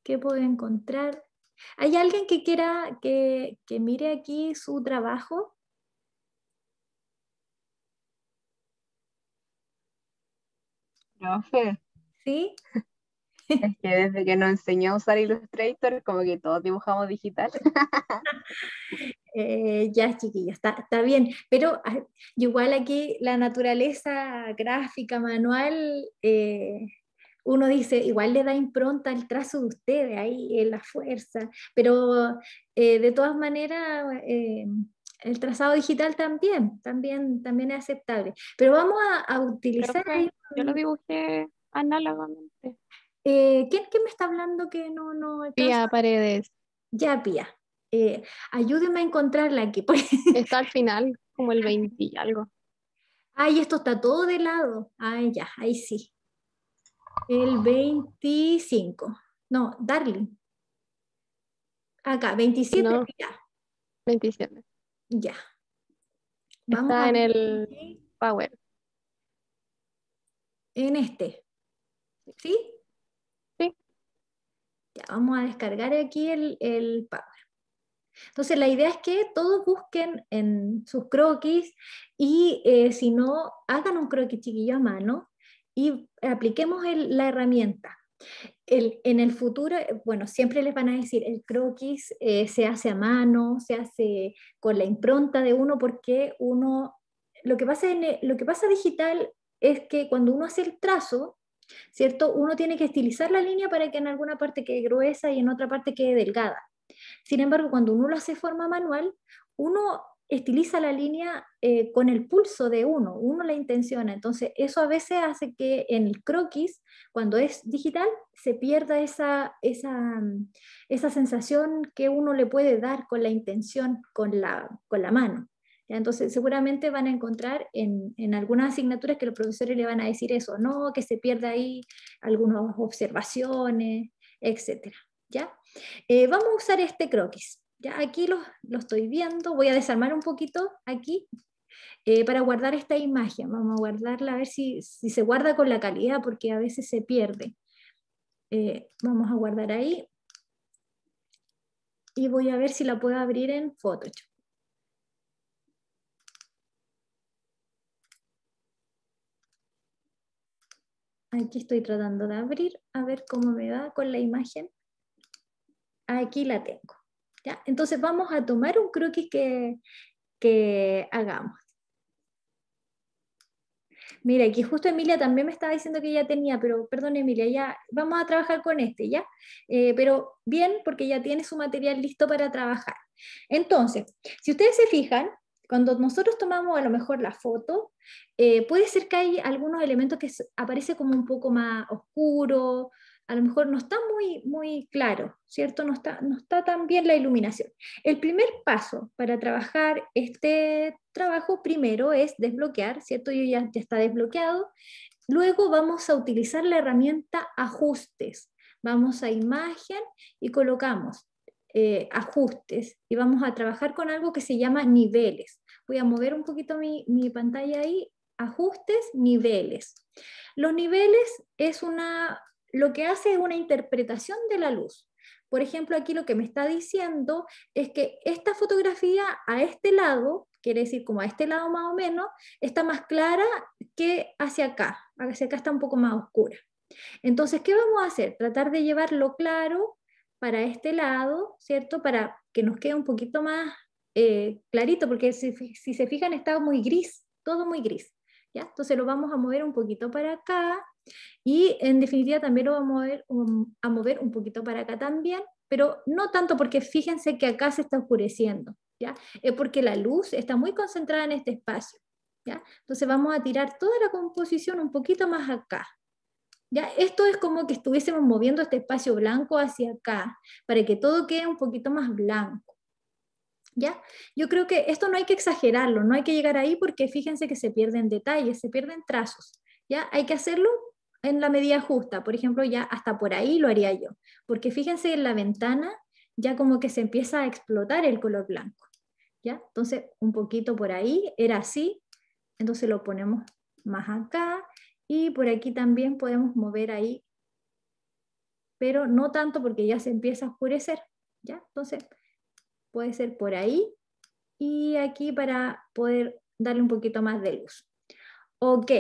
¿Qué puedo encontrar? ¿Hay alguien que quiera que mire aquí su trabajo? ¿Sí? Es que desde que nos enseñó a usar Illustrator, como que todos dibujamos digital. *laughs* Eh, ya, chiquillos, está, bien. Pero ah, igual aquí la naturaleza gráfica, manual, eh, uno dice, igual le da impronta el trazo de ustedes, ahí en la fuerza. Pero eh, de todas maneras el trazado digital también, también, también es aceptable. Pero vamos a, utilizar... yo lo dibujé análogamente. Eh, ¿quién, me está hablando que no... no Pía Paredes. Ya, Pía. Eh, ayúdeme a encontrarla aquí. *laughs* Está al final, como el 20 y algo. Ay, esto está todo de lado. Ay, ya, ahí sí. El 25. No, Darling. Acá, 27. No, 27. Ya. Vamos Está en el Power. En este. ¿Sí? Sí. Ya, vamos a descargar aquí el, Power. Entonces, la idea es que todos busquen en sus croquis y eh, si no, hagan un croquis chiquillo a mano y apliquemos la herramienta en el futuro, eh, bueno, siempre les van a decir, el croquis eh, se hace a mano, se hace con la impronta de uno, porque uno, lo que pasa, en eh, lo que pasa digital es que cuando uno hace el trazo, ¿cierto? Uno tiene que estilizar la línea para que en alguna parte quede gruesa y en otra parte quede delgada. Sin embargo, cuando uno lo hace de forma manual, uno estiliza la línea eh, con el pulso de uno, uno la intenciona, entonces eso a veces hace que en el croquis, cuando es digital, se pierda esa, esa, mm, esa sensación que uno le puede dar con la intención, con la, con la mano. Entonces seguramente van a encontrar en, en, algunas asignaturas que los profesores le van a decir eso, no, que se pierda ahí algunas observaciones, etc. ¿ya? Eh, vamos a usar este croquis. Ya aquí lo, estoy viendo, voy a desarmar un poquito aquí eh, para guardar esta imagen. Vamos a guardarla a ver si, se guarda con la calidad porque a veces se pierde. Eh, vamos a guardar ahí y voy a ver si la puedo abrir en Photoshop. Aquí estoy tratando de abrir, a ver cómo me va con la imagen. Aquí la tengo. Entonces vamos a tomar un croquis que, hagamos. Mira, aquí justo Emilia también me estaba diciendo que ya tenía, pero perdón Emilia, ya vamos a trabajar con este, ¿ya? Eh, pero bien, porque ya tiene su material listo para trabajar. Entonces, si ustedes se fijan, cuando nosotros tomamos a lo mejor la foto, eh, puede ser que hay algunos elementos que aparecen como un poco más oscuros, a lo mejor no está muy, muy claro, ¿cierto? No está, no está tan bien la iluminación. El primer paso para trabajar este trabajo primero es desbloquear, ¿cierto? Yo ya, ya está desbloqueado. Luego vamos a utilizar la herramienta ajustes. Vamos a imagen y colocamos eh, ajustes y vamos a trabajar con algo que se llama niveles. Voy a mover un poquito mi, mi pantalla ahí. Ajustes, niveles. Los niveles es una lo que hace es una interpretación de la luz. Por ejemplo, aquí lo que me está diciendo es que esta fotografía a este lado, quiere decir como a este lado más o menos, está más clara que hacia acá. Hacia acá está un poco más oscura. Entonces, ¿qué vamos a hacer? Tratar de llevarlo claro para este lado, ¿cierto? Para que nos quede un poquito más eh, clarito, porque si, se fijan está muy gris, todo muy gris. ¿ya? Entonces lo vamos a mover un poquito para acá, y en definitiva también lo vamos a mover, a mover un poquito para acá también, pero no tanto porque fíjense que acá se está oscureciendo, ¿ya? Es porque la luz está muy concentrada en este espacio, ¿ya? Entonces vamos a tirar toda la composición un poquito más acá, ¿Ya? Esto es como que estuviésemos moviendo este espacio blanco hacia acá, para que todo quede un poquito más blanco. ¿Ya? Yo creo que esto no hay que exagerarlo, no hay que llegar ahí porque fíjense que se pierden detalles, se pierden trazos. ¿Ya? Hay que hacerlo en la medida justa. Por ejemplo, ya hasta por ahí lo haría yo, porque fíjense en la ventana ya como que se empieza a explotar el color blanco. ¿ya? Entonces, un poquito por ahí era así, entonces lo ponemos más acá y por aquí también podemos mover ahí, pero no tanto porque ya se empieza a oscurecer. ¿ya? Entonces, puede ser por ahí y aquí para poder darle un poquito más de luz. Ok,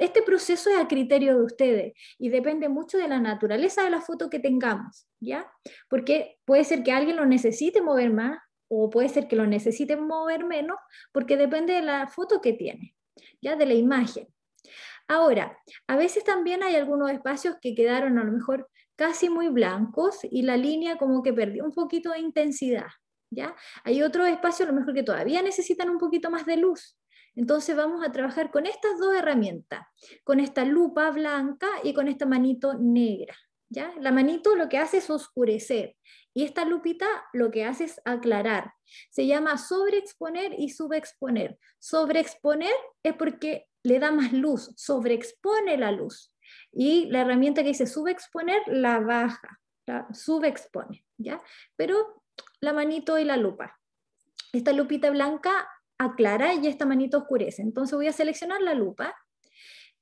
este proceso es a criterio de ustedes y depende mucho de la naturaleza de la foto que tengamos, ¿ya? Porque puede ser que alguien lo necesite mover más o puede ser que lo necesite mover menos, porque depende de la foto que tiene, ¿ya? De la imagen. Ahora, a veces también hay algunos espacios que quedaron a lo mejor casi muy blancos y la línea como que perdió un poquito de intensidad, ¿ya? Hay otros espacios a lo mejor que todavía necesitan un poquito más de luz, entonces vamos a trabajar con estas dos herramientas, con esta lupa blanca y con esta manito negra. ¿Ya? La manito lo que hace es oscurecer y esta lupita lo que hace es aclarar. Se llama sobreexponer y subexponer. Sobreexponer es porque le da más luz, sobreexpone la luz. Y la herramienta que dice subexponer la baja, subexpone, ¿ya? Pero la manito y la lupa. Esta lupita blanca aclara y esta manito oscurece. Entonces voy a seleccionar la lupa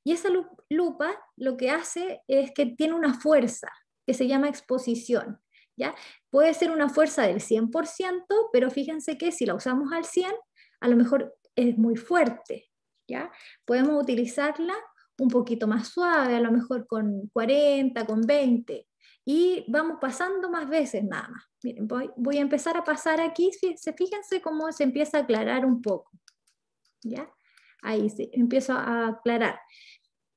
y esa lupa lo que hace es que tiene una fuerza que se llama exposición. ¿ya? Puede ser una fuerza del 100%, pero fíjense que si la usamos al 100, a lo mejor es muy fuerte. ¿ya? Podemos utilizarla un poquito más suave, a lo mejor con 40, con 20 y vamos pasando más veces nada más. Miren, voy, voy a empezar a pasar aquí, fíjense cómo se empieza a aclarar un poco. ¿Ya? Ahí sí, empiezo a aclarar.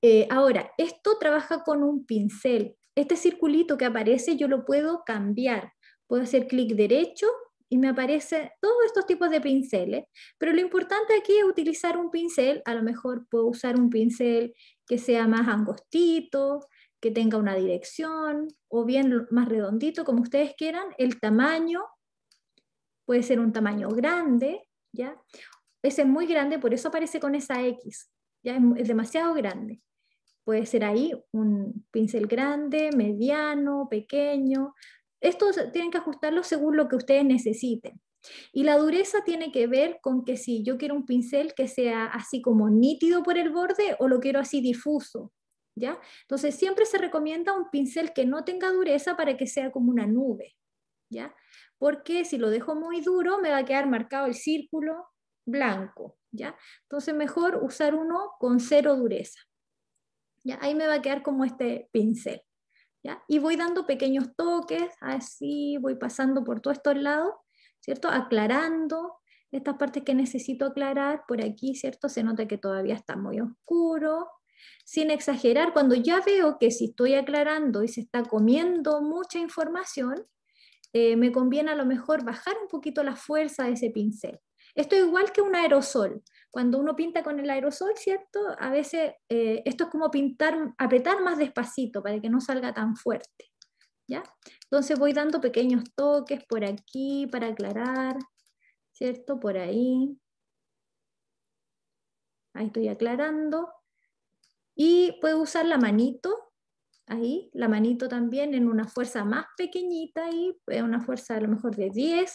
Eh, ahora, esto trabaja con un pincel. Este circulito que aparece yo lo puedo cambiar. Puedo hacer clic derecho y me aparecen todos estos tipos de pinceles, pero lo importante aquí es utilizar un pincel, a lo mejor puedo usar un pincel que sea más angostito, que tenga una dirección, o bien más redondito, como ustedes quieran, el tamaño puede ser un tamaño grande, ¿ya? Ese es muy grande, por eso aparece con esa X, ¿ya? Es, demasiado grande. Puede ser ahí un pincel grande, mediano, pequeño. Estos tienen que ajustarlo según lo que ustedes necesiten. Y la dureza tiene que ver con que si yo quiero un pincel que sea así como nítido por el borde o lo quiero así difuso. ¿ya? Entonces siempre se recomienda un pincel que no tenga dureza para que sea como una nube, ¿ya? Porque si lo dejo muy duro me va a quedar marcado el círculo blanco, ¿ya? Entonces mejor usar uno con cero dureza. ¿Ya? Ahí me va a quedar como este pincel. ¿ya? Y voy dando pequeños toques, así voy pasando por todos estos lados, ¿cierto? Aclarando estas partes que necesito aclarar, por aquí, ¿cierto? Se nota que todavía está muy oscuro, sin exagerar, cuando ya veo que si estoy aclarando y se está comiendo mucha información, eh, me conviene a lo mejor bajar un poquito la fuerza de ese pincel. Esto es igual que un aerosol. Cuando uno pinta con el aerosol, ¿cierto? A veces eh, esto es como pintar, apretar más despacito para que no salga tan fuerte. ¿Ya? Entonces voy dando pequeños toques por aquí para aclarar, ¿cierto? Por ahí. Ahí estoy aclarando. Y puedo usar la manito, ahí, la manito también en una fuerza más pequeñita, ahí, una fuerza a lo mejor de 10.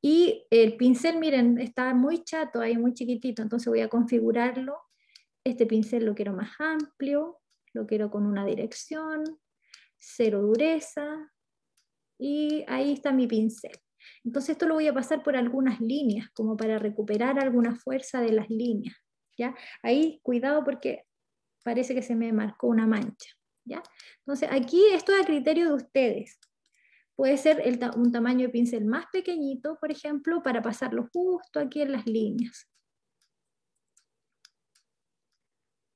Y el pincel, miren, está muy chato ahí, muy chiquitito, entonces voy a configurarlo. Este pincel lo quiero más amplio, lo quiero con una dirección, cero dureza, y ahí está mi pincel. Entonces esto lo voy a pasar por algunas líneas, como para recuperar alguna fuerza de las líneas. ¿ya? Ahí cuidado porque parece que se me marcó una mancha. ¿ya? Entonces, aquí esto es a criterio de ustedes. Puede ser un tamaño de pincel más pequeñito, por ejemplo, para pasarlo justo aquí en las líneas.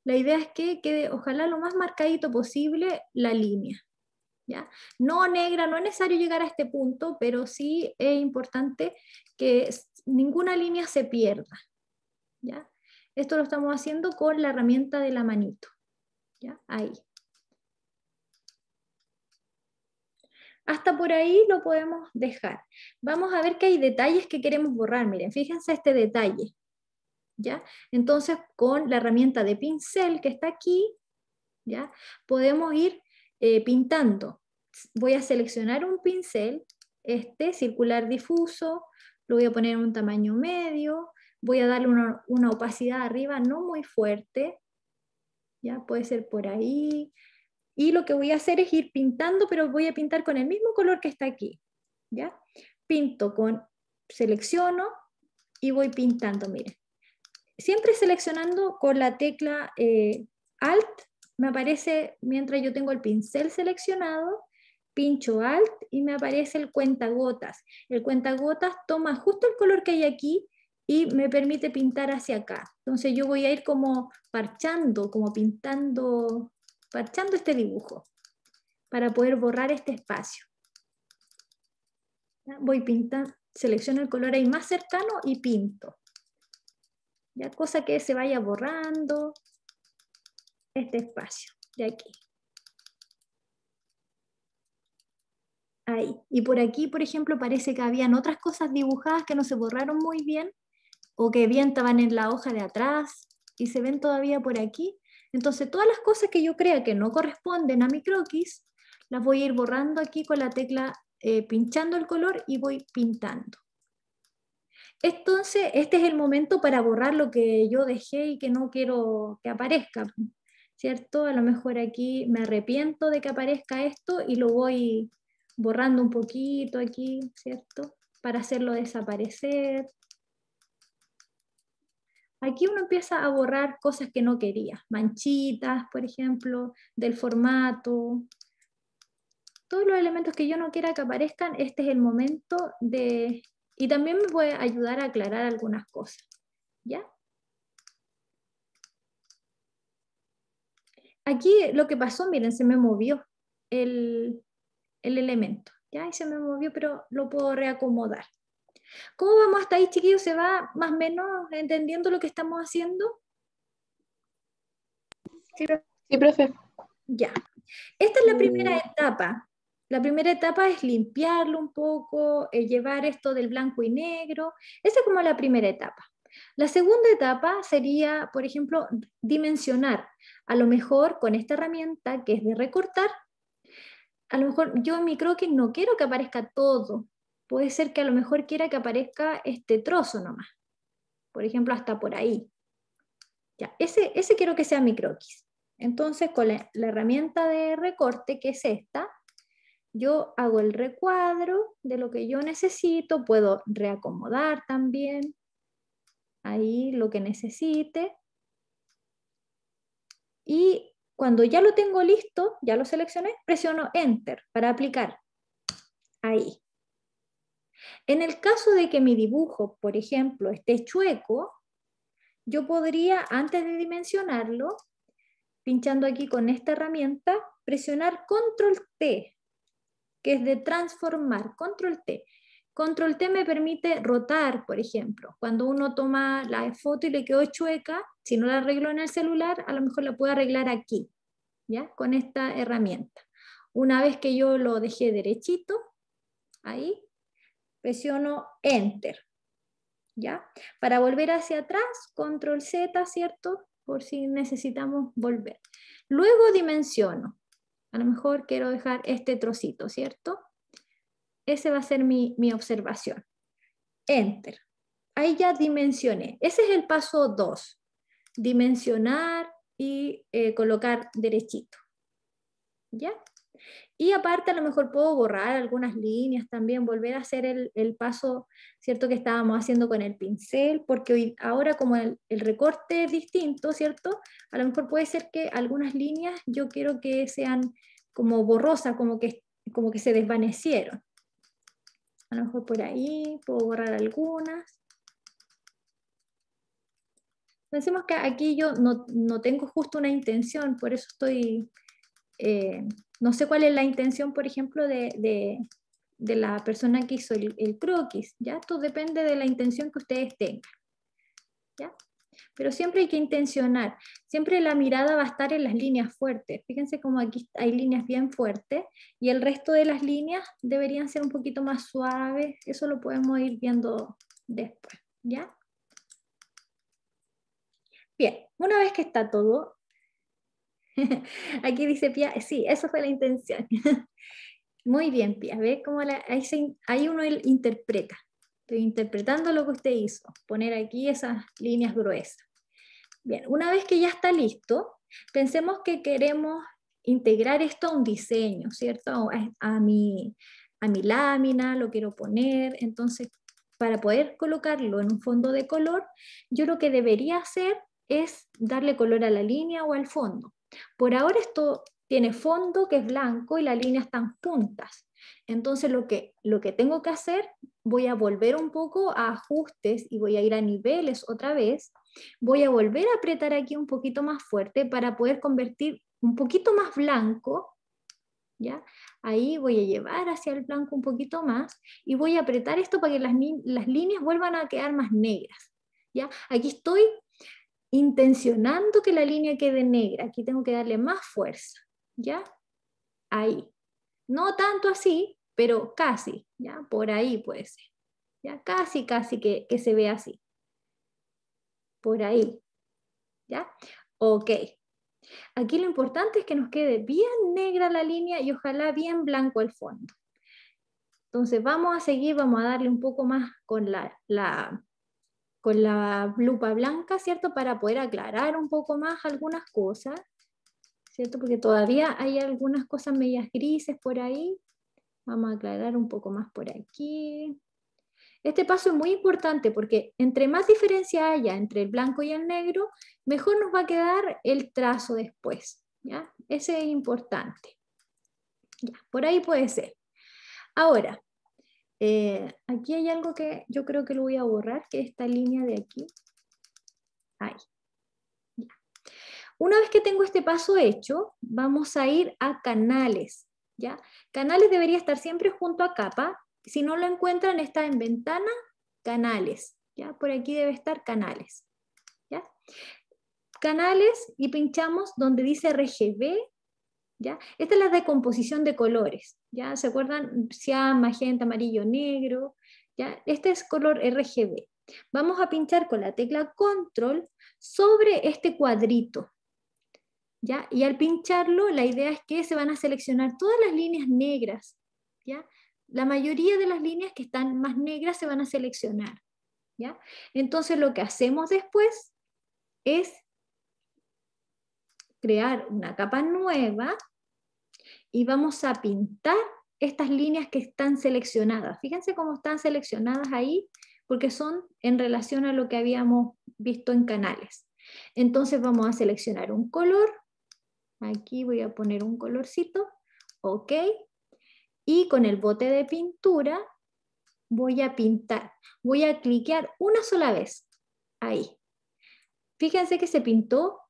La idea es que quede, ojalá, lo más marcadito posible la línea. ¿ya? No negra, no es necesario llegar a este punto, pero sí es importante que ninguna línea se pierda. ¿ya? Esto lo estamos haciendo con la herramienta de la manito. ¿ya? Ahí. Hasta por ahí lo podemos dejar. Vamos a ver que hay detalles que queremos borrar. Miren, fíjense este detalle. ¿Ya? Entonces, con la herramienta de pincel que está aquí, ¿ya? podemos ir eh, pintando. Voy a seleccionar un pincel, este circular difuso, lo voy a poner en un tamaño medio, voy a darle una, opacidad arriba no muy fuerte, ya puede ser por ahí, y lo que voy a hacer es ir pintando, pero voy a pintar con el mismo color que está aquí, ¿ya? Pinto con, selecciono y voy pintando, miren. Siempre seleccionando con la tecla eh, Alt, me aparece, mientras yo tengo el pincel seleccionado, pincho Alt y me aparece el cuentagotas. El cuentagotas toma justo el color que hay aquí y me permite pintar hacia acá. Entonces yo voy a ir como parchando, como pintando, parchando este dibujo para poder borrar este espacio. Voy pintando, selecciono el color ahí más cercano y pinto. Ya cosa que se vaya borrando este espacio de aquí. Ahí. Y por aquí, por ejemplo, parece que habían otras cosas dibujadas que no se borraron muy bien, o que bien estaban en la hoja de atrás y se ven todavía por aquí. Entonces, todas las cosas que yo crea que no corresponden a mi croquis, las voy a ir borrando aquí con la tecla eh, pinchando el color y voy pintando. Entonces, este es el momento para borrar lo que yo dejé y que no quiero que aparezca, ¿cierto? A lo mejor aquí me arrepiento de que aparezca esto y lo voy borrando un poquito aquí, ¿cierto? Para hacerlo desaparecer aquí uno empieza a borrar cosas que no quería, manchitas, por ejemplo, del formato. Todos los elementos que yo no quiera que aparezcan, este es el momento de... Y también me puede ayudar a aclarar algunas cosas. ¿Ya? Aquí lo que pasó, miren, se me movió el, el elemento. ¿ya? Y se me movió, pero lo puedo reacomodar. ¿Cómo vamos hasta ahí, chiquillos? ¿Se va más o menos entendiendo lo que estamos haciendo? Sí, profe. Ya. Esta es la mm. primera etapa. La primera etapa es limpiarlo un poco, eh, llevar esto del blanco y negro. Esa es como la primera etapa. La segunda etapa sería, por ejemplo, dimensionar. A lo mejor con esta herramienta que es de recortar, a lo mejor yo en mi croquis no quiero que aparezca todo, puede ser que a lo mejor quiera que aparezca este trozo nomás. Por ejemplo, hasta por ahí. Ya, ese, ese quiero que sea mi croquis. Entonces, con la, la herramienta de recorte, que es esta, yo hago el recuadro de lo que yo necesito, puedo reacomodar también ahí lo que necesite. Y cuando ya lo tengo listo, ya lo seleccioné, presiono Enter para aplicar. Ahí. En el caso de que mi dibujo, por ejemplo, esté chueco, yo podría, antes de dimensionarlo, pinchando aquí con esta herramienta, presionar control T, que es de transformar, control T. Control T me permite rotar, por ejemplo. Cuando uno toma la foto y le quedó chueca, si no la arreglo en el celular, a lo mejor la puedo arreglar aquí, ¿ya? Con esta herramienta. Una vez que yo lo dejé derechito, ahí, presiono Enter. ¿Ya? Para volver hacia atrás, Control Z, ¿cierto? Por si necesitamos volver. Luego dimensiono. A lo mejor quiero dejar este trocito, ¿cierto? Ese va a ser mi, observación. Enter. Ahí ya dimensioné. Ese es el paso 2. Dimensionar y eh, colocar derechito. ¿Ya? Y aparte a lo mejor puedo borrar algunas líneas también, volver a hacer el, paso, ¿cierto? Que estábamos haciendo con el pincel, porque hoy, ahora como el, recorte es distinto, ¿cierto? A lo mejor puede ser que algunas líneas yo quiero que sean como borrosas, como que, como que se desvanecieron. A lo mejor por ahí puedo borrar algunas. Pensemos que aquí yo no, no tengo justo una intención, por eso estoy eh, no sé cuál es la intención, por ejemplo, de, la persona que hizo el, croquis, ¿ya? Todo depende de la intención que ustedes tengan, ¿ya? Pero siempre hay que intencionar, siempre la mirada va a estar en las líneas fuertes. Fíjense cómo aquí hay líneas bien fuertes y el resto de las líneas deberían ser un poquito más suaves, eso lo podemos ir viendo después, ¿ya? Bien, una vez que está todo, *laughs* Aquí dice Pia, sí, esa fue la intención. *laughs* Muy bien, Pia, ve cómo la, ahí, uno interpreta. Estoy interpretando lo que usted hizo, poner aquí esas líneas gruesas. Bien, una vez que ya está listo, pensemos que queremos integrar esto a un diseño, ¿cierto? A, a mi, a mi lámina, lo quiero poner, entonces para poder colocarlo en un fondo de color, yo lo que debería hacer es darle color a la línea o al fondo. Por ahora esto tiene fondo que es blanco y las líneas están juntas. Entonces lo que, lo que tengo que hacer, voy a volver un poco a ajustes y voy a ir a niveles otra vez. Voy a volver a apretar aquí un poquito más fuerte para poder convertir un poquito más blanco. ¿ya? Ahí voy a llevar hacia el blanco un poquito más y voy a apretar esto para que las, líneas vuelvan a quedar más negras. ¿ya? Aquí estoy intencionando que la línea quede negra. Aquí tengo que darle más fuerza, ¿ya? Ahí. No tanto así, pero casi, ¿ya? Por ahí puede ser. ¿ya? Casi, casi que, se vea así. Por ahí, ¿ya? Ok. Aquí lo importante es que nos quede bien negra la línea y ojalá bien blanco el fondo. Entonces vamos a seguir, vamos a darle un poco más con la, con la lupa blanca, ¿cierto? Para poder aclarar un poco más algunas cosas, ¿cierto? Porque todavía hay algunas cosas medias grises por ahí. Vamos a aclarar un poco más por aquí. Este paso es muy importante porque entre más diferencia haya entre el blanco y el negro, mejor nos va a quedar el trazo después. ¿ya? Ese es importante. Ya, por ahí puede ser. Ahora, eh, aquí hay algo que yo creo que lo voy a borrar, que es esta línea de aquí. Ahí. Una vez que tengo este paso hecho, vamos a ir a canales. ¿ya? Canales debería estar siempre junto a capa. Si no lo encuentran, está en ventana, canales. ¿ya? Por aquí debe estar canales. ¿ya? Canales y pinchamos donde dice RGB. ¿ya? Esta es la decomposición de colores. ¿ya? ¿Se acuerdan? sea magenta, amarillo, negro, ¿ya? Este es color RGB. Vamos a pinchar con la tecla control sobre este cuadrito, ¿ya? Y al pincharlo, la idea es que se van a seleccionar todas las líneas negras, ¿ya? La mayoría de las líneas que están más negras se van a seleccionar, ¿ya? Entonces lo que hacemos después es crear una capa nueva, y vamos a pintar estas líneas que están seleccionadas. Fíjense cómo están seleccionadas ahí, porque son en relación a lo que habíamos visto en canales. Entonces vamos a seleccionar un color. Aquí voy a poner un colorcito. Ok. Y con el bote de pintura voy a pintar. Voy a cliquear una sola vez. Ahí. Fíjense que se pintó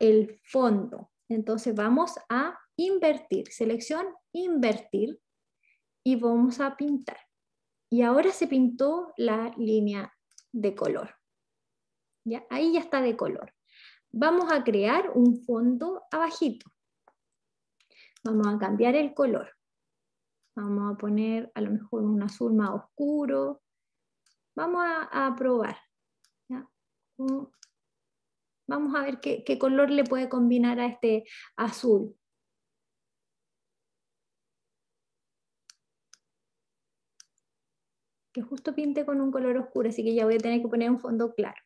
el fondo. Entonces vamos a invertir, selección, invertir, y vamos a pintar. Y ahora se pintó la línea de color. ¿Ya? Ahí ya está de color. Vamos a crear un fondo abajito. Vamos a cambiar el color. Vamos a poner a lo mejor un azul más oscuro. Vamos a, probar. Vamos a ver qué color le puede combinar a este azul. que justo pinté con un color oscuro, así que ya voy a tener que poner un fondo claro.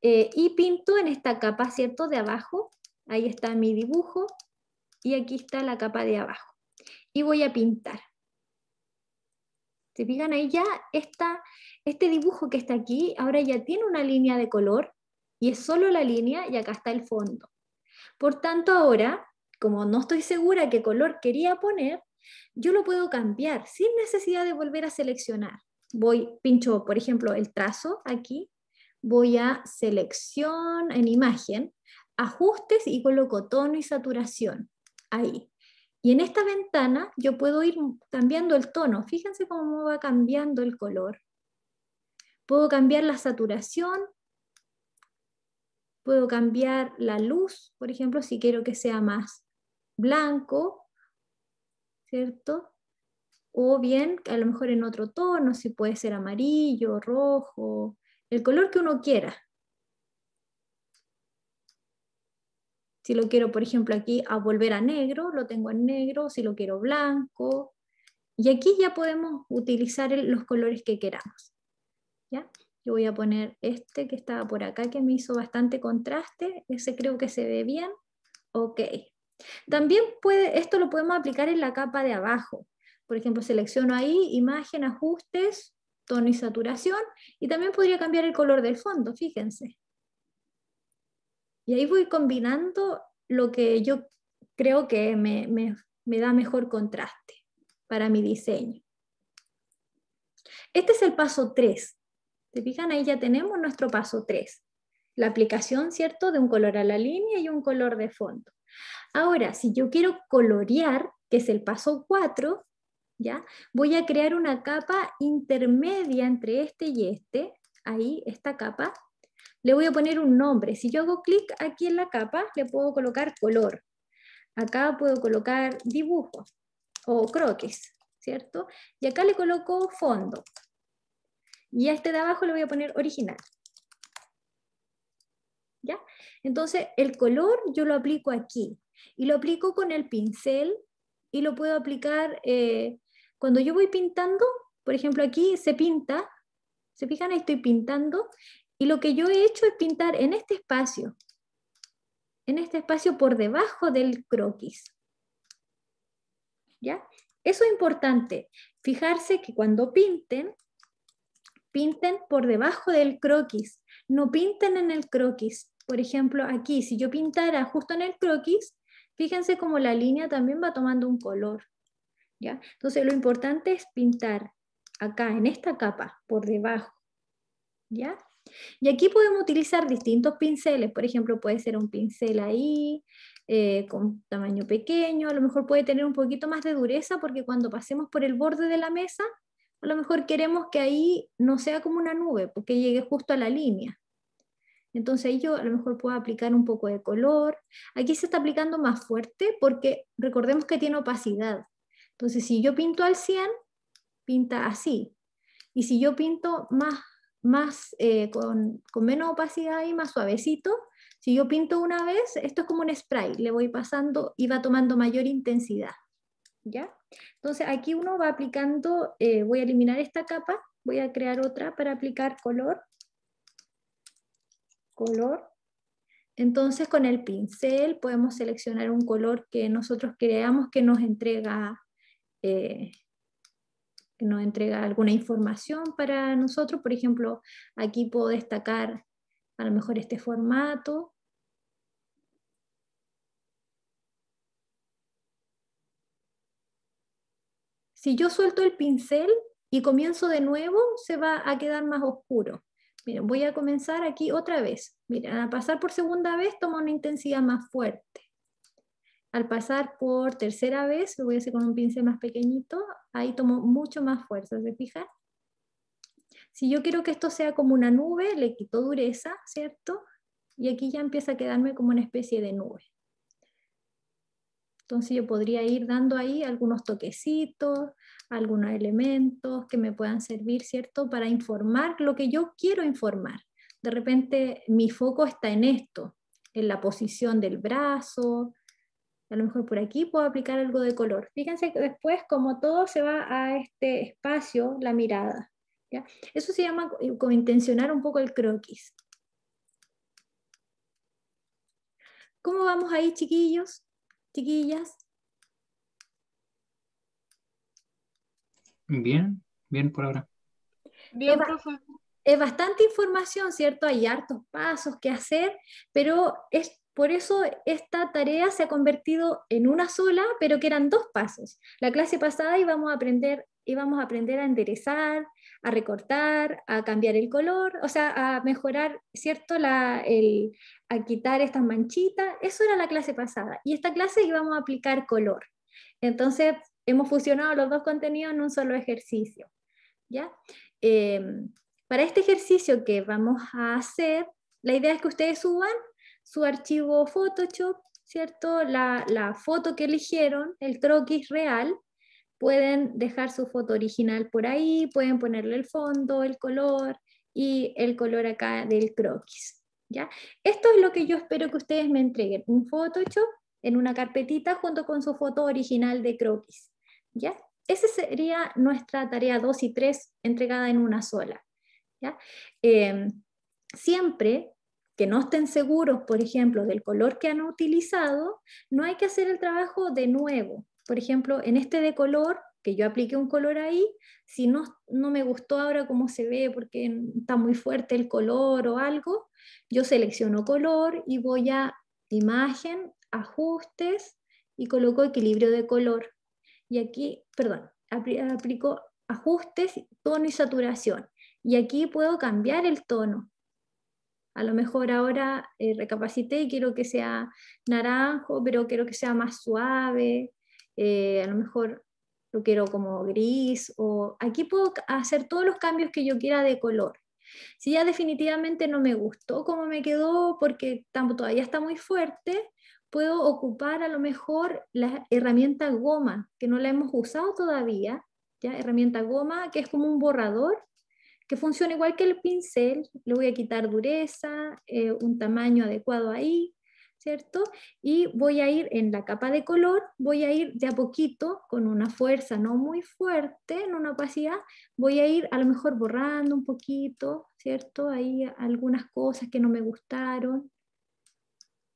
Eh, y pinto en esta capa, ¿cierto? De abajo, ahí está mi dibujo, y aquí está la capa de abajo. Y voy a pintar. Se fijan ahí ya, está este dibujo que está aquí, ahora ya tiene una línea de color, y es solo la línea, y acá está el fondo. Por tanto, ahora, como no estoy segura qué color quería poner, yo lo puedo cambiar sin necesidad de volver a seleccionar voy, pincho, por ejemplo, el trazo aquí, voy a selección en imagen, ajustes y coloco tono y saturación, ahí. Y en esta ventana yo puedo ir cambiando el tono, fíjense cómo va cambiando el color. Puedo cambiar la saturación, puedo cambiar la luz, por ejemplo, si quiero que sea más blanco, ¿cierto? o bien a lo mejor en otro tono, si puede ser amarillo, rojo, el color que uno quiera. Si lo quiero, por ejemplo, aquí a volver a negro, lo tengo en negro, si lo quiero blanco. Y aquí ya podemos utilizar los colores que queramos. ¿ya? Yo voy a poner este que estaba por acá, que me hizo bastante contraste. Ese creo que se ve bien. Ok. También puede, esto lo podemos aplicar en la capa de abajo. Por ejemplo, selecciono ahí imagen, ajustes, tono y saturación, y también podría cambiar el color del fondo, fíjense. Y ahí voy combinando lo que yo creo que me, da mejor contraste para mi diseño. Este es el paso 3. ¿Se fijan? Ahí ya tenemos nuestro paso 3. La aplicación, ¿cierto? De un color a la línea y un color de fondo. Ahora, si yo quiero colorear, que es el paso 4, ¿ya? Voy a crear una capa intermedia entre este y este, ahí, esta capa. Le voy a poner un nombre. Si yo hago clic aquí en la capa, le puedo colocar color. Acá puedo colocar dibujo o croquis, ¿cierto? Y acá le coloco fondo. Y a este de abajo le voy a poner original. ¿Ya? Entonces, el color yo lo aplico aquí. Y lo aplico con el pincel y lo puedo aplicar eh, cuando yo voy pintando, por ejemplo, aquí se pinta, se fijan, estoy pintando, y lo que yo he hecho es pintar en este espacio, en este espacio por debajo del croquis. ¿Ya? Eso es importante, fijarse que cuando pinten, pinten por debajo del croquis, no pinten en el croquis. Por ejemplo, aquí, si yo pintara justo en el croquis, fíjense cómo la línea también va tomando un color. Entonces lo importante es pintar acá, en esta capa, por debajo, ¿ya? Y aquí podemos utilizar distintos pinceles, por ejemplo, puede ser un pincel ahí, eh, con tamaño pequeño, a lo mejor puede tener un poquito más de dureza porque cuando pasemos por el borde de la mesa, a lo mejor queremos que ahí no sea como una nube, porque llegue justo a la línea. Entonces yo a lo mejor puedo aplicar un poco de color. Aquí se está aplicando más fuerte porque recordemos que tiene opacidad. Entonces, si yo pinto al 100, pinta así. Y si yo pinto más, más eh, con, menos opacidad y más suavecito, si yo pinto una vez, esto es como un spray, le voy pasando y va tomando mayor intensidad. ¿Ya? Entonces aquí uno va aplicando, eh, voy a eliminar esta capa, voy a crear otra para aplicar color. Color. Entonces con el pincel podemos seleccionar un color que nosotros creamos que nos entrega eh, que nos entrega alguna información para nosotros. Por ejemplo, aquí puedo destacar a lo mejor este formato. Si yo suelto el pincel y comienzo de nuevo, se va a quedar más oscuro. voy a comenzar aquí otra vez. Miren, a pasar por segunda vez toma una intensidad más fuerte. Al pasar por tercera vez, lo voy a hacer con un pincel más pequeñito, ahí tomo mucho más fuerza, ¿se fijan? Si yo quiero que esto sea como una nube, le quito dureza, ¿cierto? Y aquí ya empieza a quedarme como una especie de nube. Entonces yo podría ir dando ahí algunos toquecitos, algunos elementos que me puedan servir, ¿cierto? Para informar lo que yo quiero informar. De repente mi foco está en esto, en la posición del brazo, a lo mejor por aquí puedo aplicar algo de color. Fíjense que después, como todo se va a este espacio, la mirada. Eso se llama como intencionar un poco el croquis. ¿Cómo vamos ahí, chiquillos? Chiquillas. Bien, bien por ahora. Bien, es, es bastante información, ¿cierto? Hay hartos pasos que hacer, pero es por eso esta tarea se ha convertido en una sola, pero que eran dos pasos. La clase pasada íbamos a aprender, a, aprender a enderezar, a recortar, a cambiar el color, o sea, a mejorar, ¿cierto? La, a quitar estas manchitas. Eso era la clase pasada. Y esta clase íbamos a aplicar color. Entonces, hemos fusionado los dos contenidos en un solo ejercicio. ¿ya? Eh, para este ejercicio que vamos a hacer, la idea es que ustedes suban su archivo Photoshop, ¿cierto? La, foto que eligieron, el croquis real, pueden dejar su foto original por ahí, pueden ponerle el fondo, el color y el color acá del croquis. ¿ya? Esto es lo que yo espero que ustedes me entreguen, un Photoshop en una carpetita junto con su foto original de croquis. ¿ya? Esa sería nuestra tarea 2 y 3 entregada en una sola. ¿ya? Em, siempre que no estén seguros, por ejemplo, del color que han utilizado, no hay que hacer el trabajo de nuevo. Por ejemplo, en este de color, que yo apliqué un color ahí, si no, no me gustó ahora cómo se ve porque está muy fuerte el color o algo, yo selecciono color y voy a imagen, ajustes y coloco equilibrio de color. Y aquí, perdón, aplico ajustes, tono y saturación. Y aquí puedo cambiar el tono. A lo mejor ahora eh, recapacité y quiero que sea naranjo, pero quiero que sea más suave. Eh, a lo mejor lo quiero como gris o aquí puedo hacer todos los cambios que yo quiera de color. Si ya definitivamente no me gustó como me quedó porque todavía está muy fuerte, puedo ocupar a lo mejor la herramienta goma, que no la hemos usado todavía, ya herramienta goma, que es como un borrador que funciona igual que el pincel, le voy a quitar dureza, eh, un tamaño adecuado ahí, ¿cierto? Y voy a ir en la capa de color, voy a ir de a poquito, con una fuerza no muy fuerte, en una opacidad, voy a ir a lo mejor borrando un poquito, ¿cierto? Ahí algunas cosas que no me gustaron,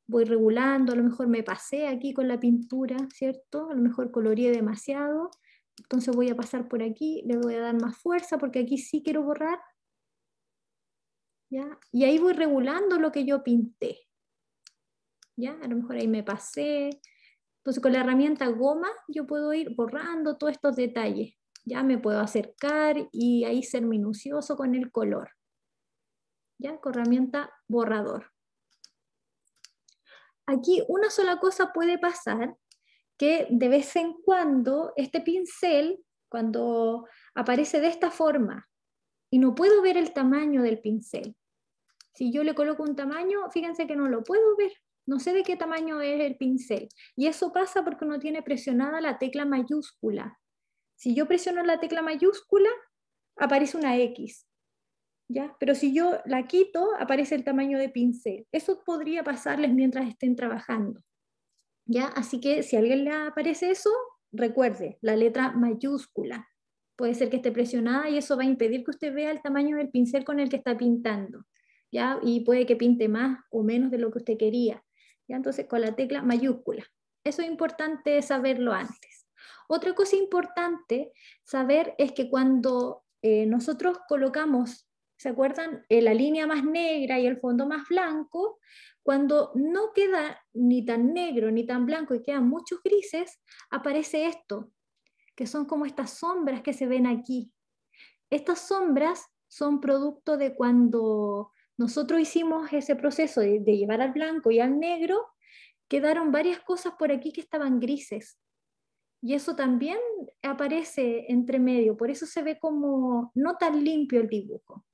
voy regulando, a lo mejor me pasé aquí con la pintura, ¿cierto? A lo mejor coloreé demasiado, entonces voy a pasar por aquí, le voy a dar más fuerza porque aquí sí quiero borrar. ¿Ya? Y ahí voy regulando lo que yo pinté. ¿Ya? A lo mejor ahí me pasé. Entonces con la herramienta goma yo puedo ir borrando todos estos detalles. Ya me puedo acercar y ahí ser minucioso con el color. ¿Ya? Con herramienta borrador. Aquí una sola cosa puede pasar que de vez en cuando este pincel, cuando aparece de esta forma y no puedo ver el tamaño del pincel, si yo le coloco un tamaño, fíjense que no lo puedo ver, no sé de qué tamaño es el pincel. Y eso pasa porque uno tiene presionada la tecla mayúscula. Si yo presiono la tecla mayúscula, aparece una X. ¿Ya? Pero si yo la quito, aparece el tamaño de pincel. Eso podría pasarles mientras estén trabajando. ¿Ya? Así que si a alguien le aparece eso, recuerde, la letra mayúscula. Puede ser que esté presionada y eso va a impedir que usted vea el tamaño del pincel con el que está pintando. ¿ya? Y puede que pinte más o menos de lo que usted quería. ¿ya? Entonces, con la tecla mayúscula. Eso es importante saberlo antes. Otra cosa importante saber es que cuando eh, nosotros colocamos, ¿se acuerdan? Eh, la línea más negra y el fondo más blanco, cuando no queda ni tan negro ni tan blanco y quedan muchos grises, aparece esto, que son como estas sombras que se ven aquí. Estas sombras son producto de cuando nosotros hicimos ese proceso de, llevar al blanco y al negro, quedaron varias cosas por aquí que estaban grises. Y eso también aparece entre medio, por eso se ve como no tan limpio el dibujo.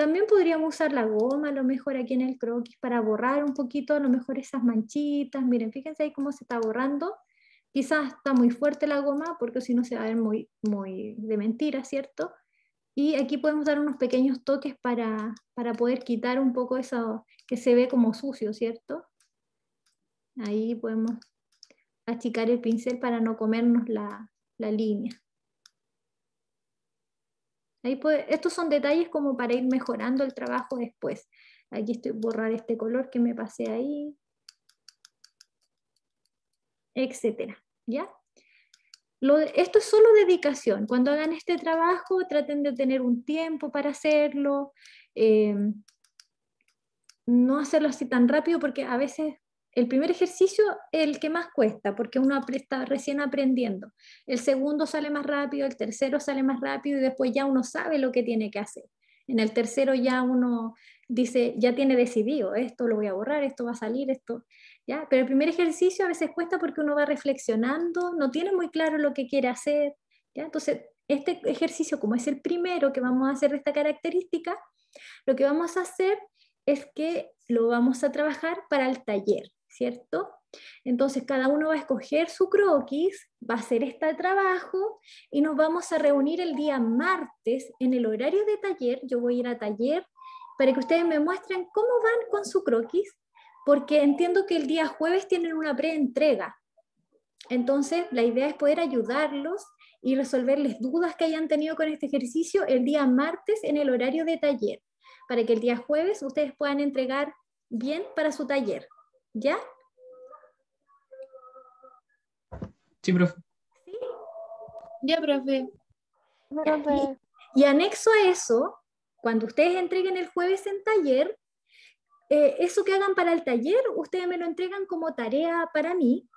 También podríamos usar la goma, a lo mejor aquí en el croquis, para borrar un poquito, a lo mejor esas manchitas. Miren, fíjense ahí cómo se está borrando. Quizás está muy fuerte la goma, porque si no se va a ver muy, muy de mentira, ¿cierto? Y aquí podemos dar unos pequeños toques para, poder quitar un poco eso que se ve como sucio, ¿cierto? Ahí podemos achicar el pincel para no comernos la línea estos son detalles como para ir mejorando el trabajo después. Aquí estoy borrar este color que me pasé ahí, etcétera, ¿ya? esto es solo dedicación. Cuando hagan este trabajo, traten de tener un tiempo para hacerlo. Eh, no hacerlo así tan rápido porque a veces el primer ejercicio es el que más cuesta, porque uno está recién aprendiendo. El segundo sale más rápido, el tercero sale más rápido y después ya uno sabe lo que tiene que hacer. En el tercero ya uno dice, ya tiene decidido, esto lo voy a borrar, esto va a salir, esto, ¿ya? Pero el primer ejercicio a veces cuesta porque uno va reflexionando, no tiene muy claro lo que quiere hacer, Entonces, este ejercicio, como es el primero que vamos a hacer de esta característica, lo que vamos a hacer es que lo vamos a trabajar para el taller. ¿cierto? Entonces cada uno va a escoger su croquis, va a hacer este trabajo y nos vamos a reunir el día martes en el horario de taller. Yo voy a ir a taller para que ustedes me muestren cómo van con su croquis, porque entiendo que el día jueves tienen una pre-entrega. Entonces la idea es poder ayudarlos y resolverles dudas que hayan tenido con este ejercicio el día martes en el horario de taller, para que el día jueves ustedes puedan entregar bien para su taller. ¿Ya? Sí, profe. ¿Sí? Ya, profe. Y, anexo a eso, cuando ustedes entreguen el jueves en taller, eh, eso que hagan para el taller, ustedes me lo entregan como tarea para mí.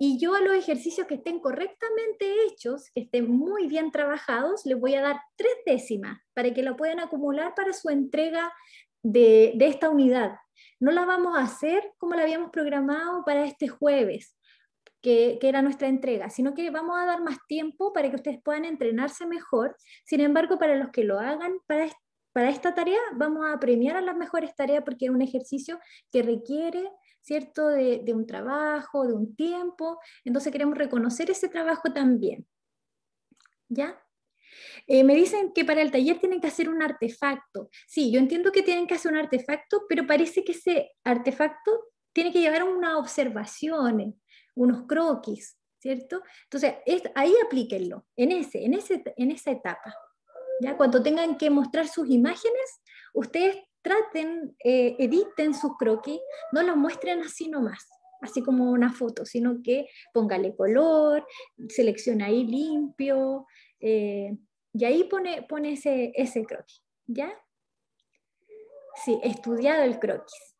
Y yo a los ejercicios que estén correctamente hechos, que estén muy bien trabajados, les voy a dar tres décimas para que lo puedan acumular para su entrega de esta unidad no la vamos a hacer como la habíamos programado para este jueves, que, era nuestra entrega, sino que vamos a dar más tiempo para que ustedes puedan entrenarse mejor. Sin embargo, para los que lo hagan, para, para esta tarea vamos a premiar a las mejores tareas porque es un ejercicio que requiere ¿cierto? De, de, un trabajo, de un tiempo. Entonces queremos reconocer ese trabajo también. ¿Ya? Eh, me dicen que para el taller tienen que hacer un artefacto. Sí, yo entiendo que tienen que hacer un artefacto, pero parece que ese artefacto tiene que llevar unas observaciones, unos croquis, ¿cierto? Entonces, ahí aplíquenlo, en, ese, en, ese, en esa etapa. ¿ya? Cuando tengan que mostrar sus imágenes, ustedes traten, eh, editen sus croquis, no los muestren así nomás así como una foto, sino que póngale color, selecciona ahí limpio, eh, y ahí pone, pone ese, ese croquis, ¿ya? Sí, estudiado el croquis,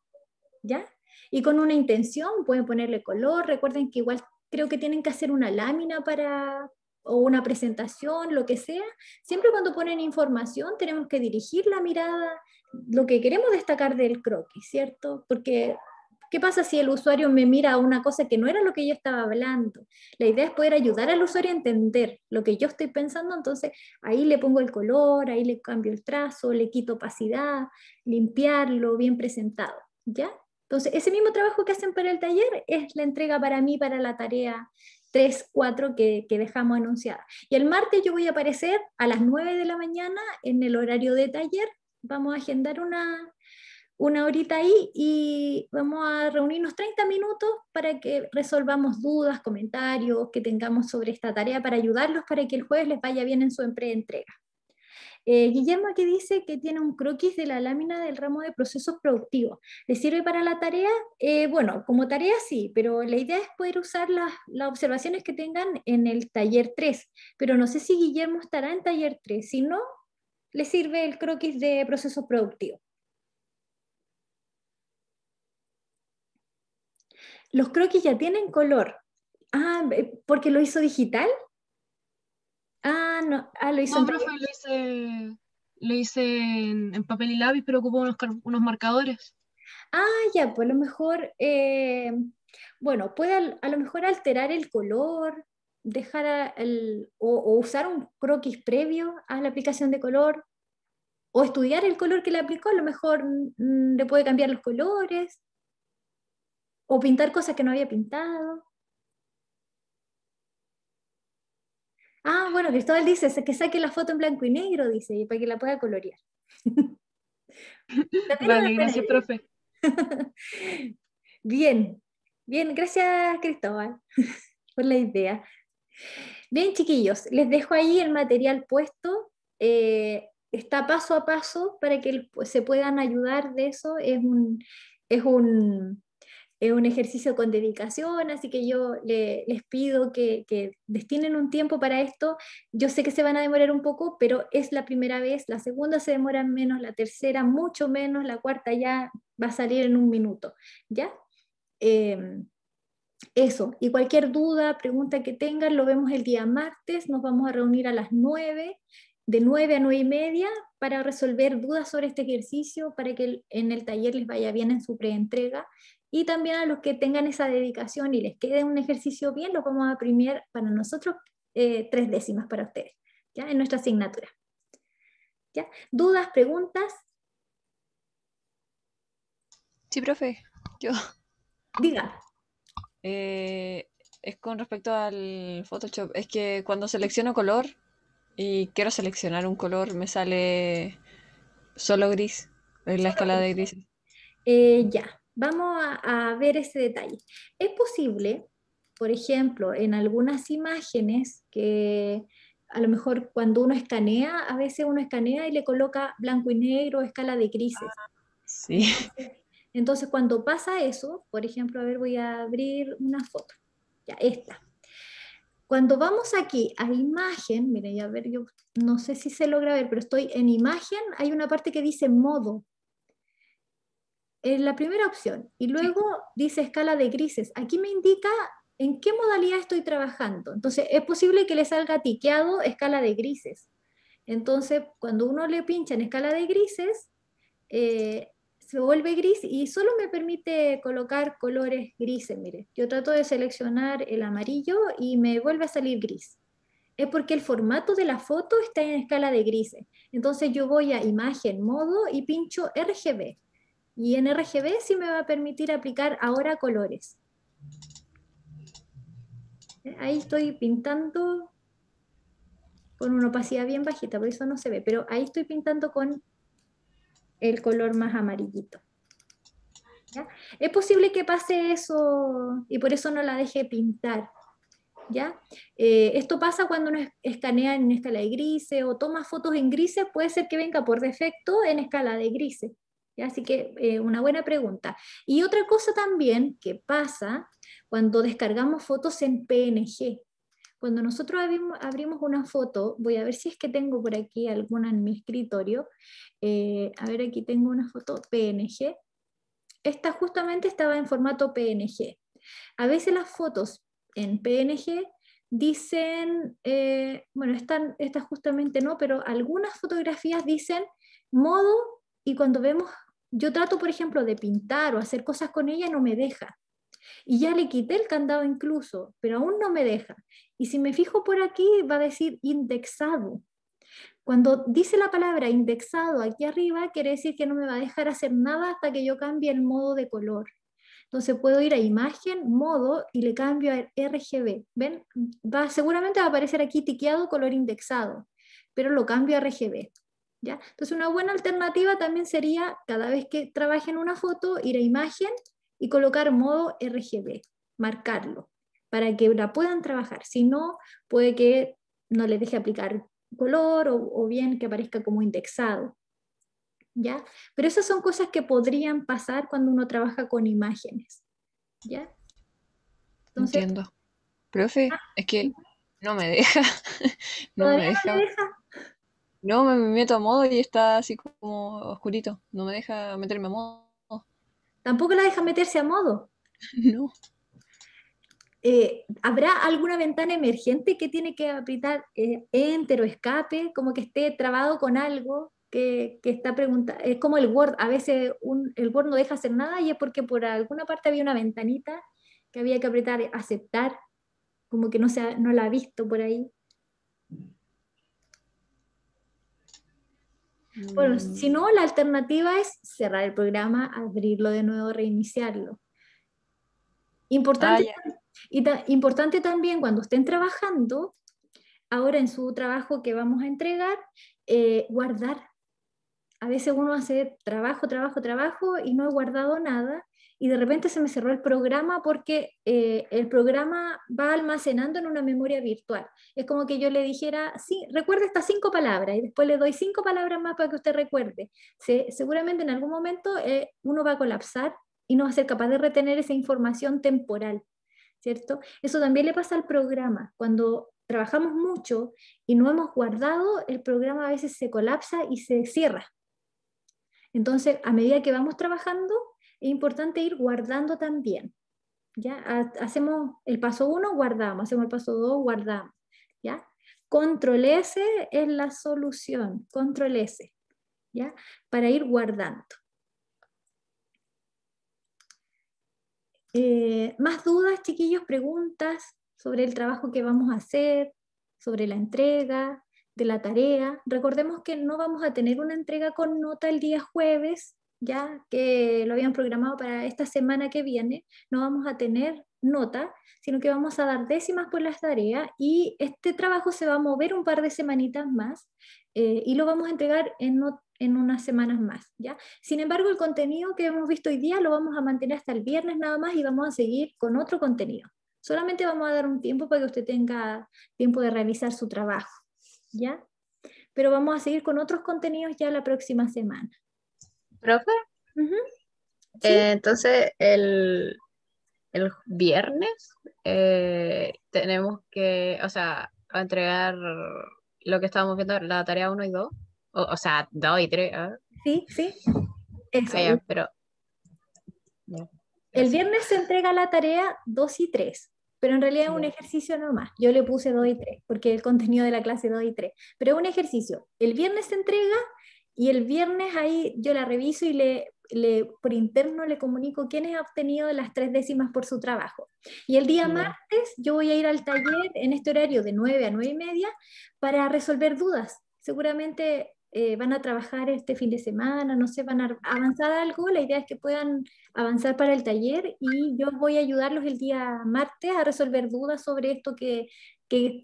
¿ya? Y con una intención, pueden ponerle color, recuerden que igual creo que tienen que hacer una lámina para, o una presentación, lo que sea, siempre cuando ponen información tenemos que dirigir la mirada, lo que queremos destacar del croquis, ¿cierto? Porque ¿Qué pasa si el usuario me mira a una cosa que no era lo que yo estaba hablando? La idea es poder ayudar al usuario a entender lo que yo estoy pensando, entonces ahí le pongo el color, ahí le cambio el trazo, le quito opacidad, limpiarlo bien presentado, ¿ya? Entonces, ese mismo trabajo que hacen para el taller es la entrega para mí, para la tarea 3, 4 que, que dejamos anunciada. Y el martes yo voy a aparecer a las 9 de la mañana en el horario de taller. Vamos a agendar una, una horita ahí y vamos a reunirnos 30 minutos para que resolvamos dudas, comentarios que tengamos sobre esta tarea para ayudarlos para que el jueves les vaya bien en su entrega eh, Guillermo aquí dice que tiene un croquis de la lámina del ramo de procesos productivos. ¿Le sirve para la tarea? Eh, bueno, como tarea sí, pero la idea es poder usar las, las, observaciones que tengan en el taller 3, pero no sé si Guillermo estará en taller 3, si no, le sirve el croquis de procesos productivos. los croquis ya tienen color. Ah, eh, porque lo hizo digital. Ah, no, ah, lo hizo. lo hice, en, papel y lápiz, pero ocupó unos, marcadores. Ah, ya, pues a lo mejor, eh, bueno, puede a, lo mejor alterar el color, dejar el, o, usar un croquis previo a la aplicación de color, o estudiar el color que le aplicó, a lo mejor mm, le puede cambiar los colores, o pintar cosas que no había pintado. Ah, bueno, Cristóbal dice que saque la foto en blanco y negro, dice, para que la pueda colorear. *laughs* gracias, profe. *laughs* bien, bien, gracias Cristóbal *laughs* por la idea. Bien, chiquillos, les dejo ahí el material puesto. Eh, está paso a paso para que se puedan ayudar de eso. Es un, es un, es un ejercicio con dedicación, así que yo les pido que, destinen un tiempo para esto. Yo sé que se van a demorar un poco, pero es la primera vez, la segunda se demora menos, la tercera mucho menos, la cuarta ya va a salir en un minuto, ¿ya? Em, eso, y cualquier duda, pregunta que tengan, lo vemos el día martes, nos vamos a reunir a las nueve, de nueve a nueve y media, para resolver dudas sobre este ejercicio, para que en el taller les vaya bien en su preentrega y también a los que tengan esa dedicación y les quede un ejercicio bien, lo vamos a premiar para nosotros eh, tres décimas para ustedes, ¿ya? En nuestra asignatura. ¿Ya? ¿Dudas, preguntas? Sí, profe, yo. Diga. Eh, es con respecto al Photoshop, es que cuando selecciono color y quiero seleccionar un color, me sale solo gris, en la escala de grises. Eh, ya, Vamos a, ver ese detalle. Es posible, por ejemplo, en algunas imágenes que a lo mejor cuando uno escanea, a veces uno escanea y le coloca blanco y negro, escala de grises. Ah, sí. Entonces, cuando pasa eso, por ejemplo, a ver, voy a abrir una foto. Ya, esta. Cuando vamos aquí a imagen, miren, a ver, yo no sé si se logra ver, pero estoy en imagen, hay una parte que dice modo es eh, la primera opción. Y luego dice escala de grises. Aquí me indica en qué modalidad estoy trabajando. Entonces, es posible que le salga tiqueado escala de grises. Entonces, cuando uno le pincha en escala de grises, eh, se vuelve gris y solo me permite colocar colores grises. Mire, yo trato de seleccionar el amarillo y me vuelve a salir gris. Es porque el formato de la foto está en escala de grises. Entonces yo voy a imagen, modo y pincho RGB. Y en RGB sí me va a permitir aplicar ahora colores. Eh, ahí estoy pintando con una opacidad bien bajita, por eso no se ve, pero ahí estoy pintando con el color más amarillito. Es posible que pase eso y por eso no la deje pintar. ¿ya? Eh, esto pasa cuando uno escanea en escala de grises o toma fotos en grises, puede ser que venga por defecto en escala de grises. Así que eh, una buena pregunta. Y otra cosa también que pasa cuando descargamos fotos en PNG. Cuando nosotros abrimos, una foto, voy a ver si es que tengo por aquí alguna en mi escritorio. Eh, a ver, aquí tengo una foto PNG. Esta justamente estaba en formato PNG. A veces las fotos en PNG dicen, eh, bueno, están, estas justamente no, pero algunas fotografías dicen modo y cuando vemos yo trato, por ejemplo, de pintar o hacer cosas con ella, no me deja. Y ya le quité el candado incluso, pero aún no me deja. Y si me fijo por aquí, va a decir indexado. Cuando dice la palabra indexado aquí arriba, quiere decir que no me va a dejar hacer nada hasta que yo cambie el modo de color. Entonces puedo ir a imagen, modo, y le cambio a RGB. ¿Ven? Va, seguramente va a aparecer aquí tiqueado color indexado, pero lo cambio a RGB. Entonces, una buena alternativa también sería, cada vez que trabajen una foto, ir a imagen y colocar modo RGB, marcarlo, para que la puedan trabajar. Si no, puede que no les deje aplicar color o, bien que aparezca como indexado. ¿Ya? Pero esas son cosas que podrían pasar cuando uno trabaja con imágenes. ¿Ya? Entiendo. Profe, ah, es que no me deja. *laughs* No me deja. No, me meto a modo y está así como oscurito. No me deja meterme a modo. Tampoco la deja meterse a modo. *laughs* no. Eh, ¿Habrá alguna ventana emergente que tiene que apretar eh, enter o escape? Como que esté trabado con algo que, está preguntando. Es como el Word, a veces un, el Word no deja hacer nada y es porque por alguna parte había una ventanita que había que apretar aceptar, como que no, se no la ha visto por ahí. Bueno, mm. si no, la alternativa es cerrar el programa, abrirlo de nuevo, reiniciarlo. Importante, ah, y importante también cuando estén trabajando, ahora en su trabajo que vamos a entregar, eh, guardar. A veces uno hace trabajo, trabajo, trabajo y no ha guardado nada y de repente se me cerró el programa porque eh, el programa va almacenando en una memoria virtual. Es como que yo le dijera, sí, recuerda estas cinco palabras y después le doy cinco palabras más para que usted recuerde. seguramente en algún momento eh, uno va a colapsar y no va a ser capaz de retener esa información temporal, ¿cierto? Eso también le pasa al programa. Cuando trabajamos mucho y no hemos guardado, el programa a veces se colapsa y se cierra. Entonces, a medida que vamos trabajando, es importante ir guardando también. ¿ya? Hacemos el paso 1, guardamos, hacemos el paso 2, guardamos. ¿ya? Control S es la solución, control S, ¿ya? para ir guardando. Eh, más dudas, chiquillos, preguntas sobre el trabajo que vamos a hacer, sobre la entrega, de la tarea. Recordemos que no vamos a tener una entrega con nota el día jueves, ya que lo habían programado para esta semana que viene, no vamos a tener nota, sino que vamos a dar décimas por las tareas y este trabajo se va a mover un par de semanitas más eh, y lo vamos a entregar en, en unas semanas más. ¿ya? Sin embargo, el contenido que hemos visto hoy día lo vamos a mantener hasta el viernes nada más y vamos a seguir con otro contenido. Solamente vamos a dar un tiempo para que usted tenga tiempo de realizar su trabajo. ¿ya? Pero vamos a seguir con otros contenidos ya la próxima semana profe. Eh, entonces, el, viernes eh, tenemos que, o sea, entregar lo que estábamos viendo, la tarea 1 y 2. O, sea, 2 y 3. ¿ah? Sí, sí. Eh, pero... el viernes se entrega la tarea 2 y 3 pero en realidad es un ejercicio nomás. Yo le puse 2 y 3, porque el contenido de la clase es 2 y 3, pero es un ejercicio. El viernes se entrega y el viernes ahí yo la reviso y le, por interno le comunico quiénes ha obtenido las tres décimas por su trabajo. Y el día martes yo voy a ir al taller en este horario de 9 a 9 y media para resolver dudas. Seguramente eh, van a trabajar este fin de semana, no sé, van a avanzar algo. La idea es que puedan avanzar para el taller y yo voy a ayudarlos el día martes a resolver dudas sobre esto que,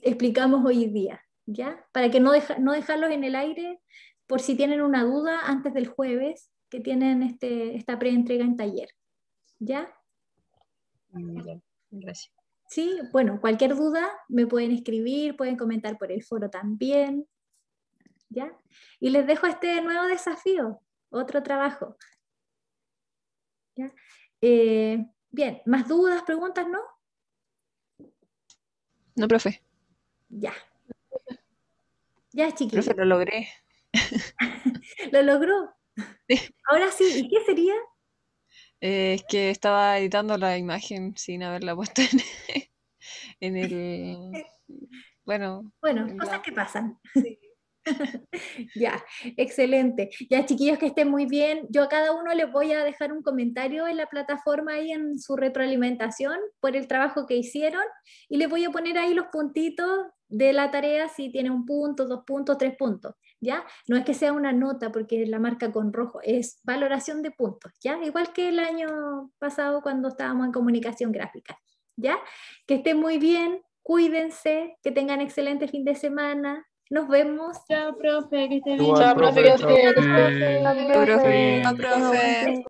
explicamos hoy día, ¿ya? Para que no, no dejarlos en el aire por si tienen una duda antes del jueves, que tienen este, esta preentrega en taller. ¿Ya? gracias. Sí, bueno, cualquier duda me pueden escribir, pueden comentar por el foro también. ¿Ya? Y les dejo este nuevo desafío, otro trabajo. ¿Ya? Eh, bien, ¿más dudas, preguntas, no? No, profe. Ya. Ya, chiquito. Profe, lo logré. *laughs* Lo logró. Ahora sí, ¿y qué sería? Eh, es que estaba editando la imagen sin haberla puesto en, *laughs* el... Bueno. Bueno, cosas que pasan. *laughs* ya, excelente. Ya, chiquillos, que estén muy bien. Yo a cada uno les voy a dejar un comentario en la plataforma y en su retroalimentación por el trabajo que hicieron y les voy a poner ahí los puntitos de la tarea si tiene un punto, dos puntos, tres puntos. ¿ya? No es que sea una nota porque la marca con rojo, es valoración de puntos, ¿ya? Igual que el año pasado cuando estábamos en comunicación gráfica, ¿ya? Que estén muy bien, cuídense, que tengan excelente fin de semana. Nos vemos. Chao, profe, que estén bien. Chao, profe, que bien. Chao, profe.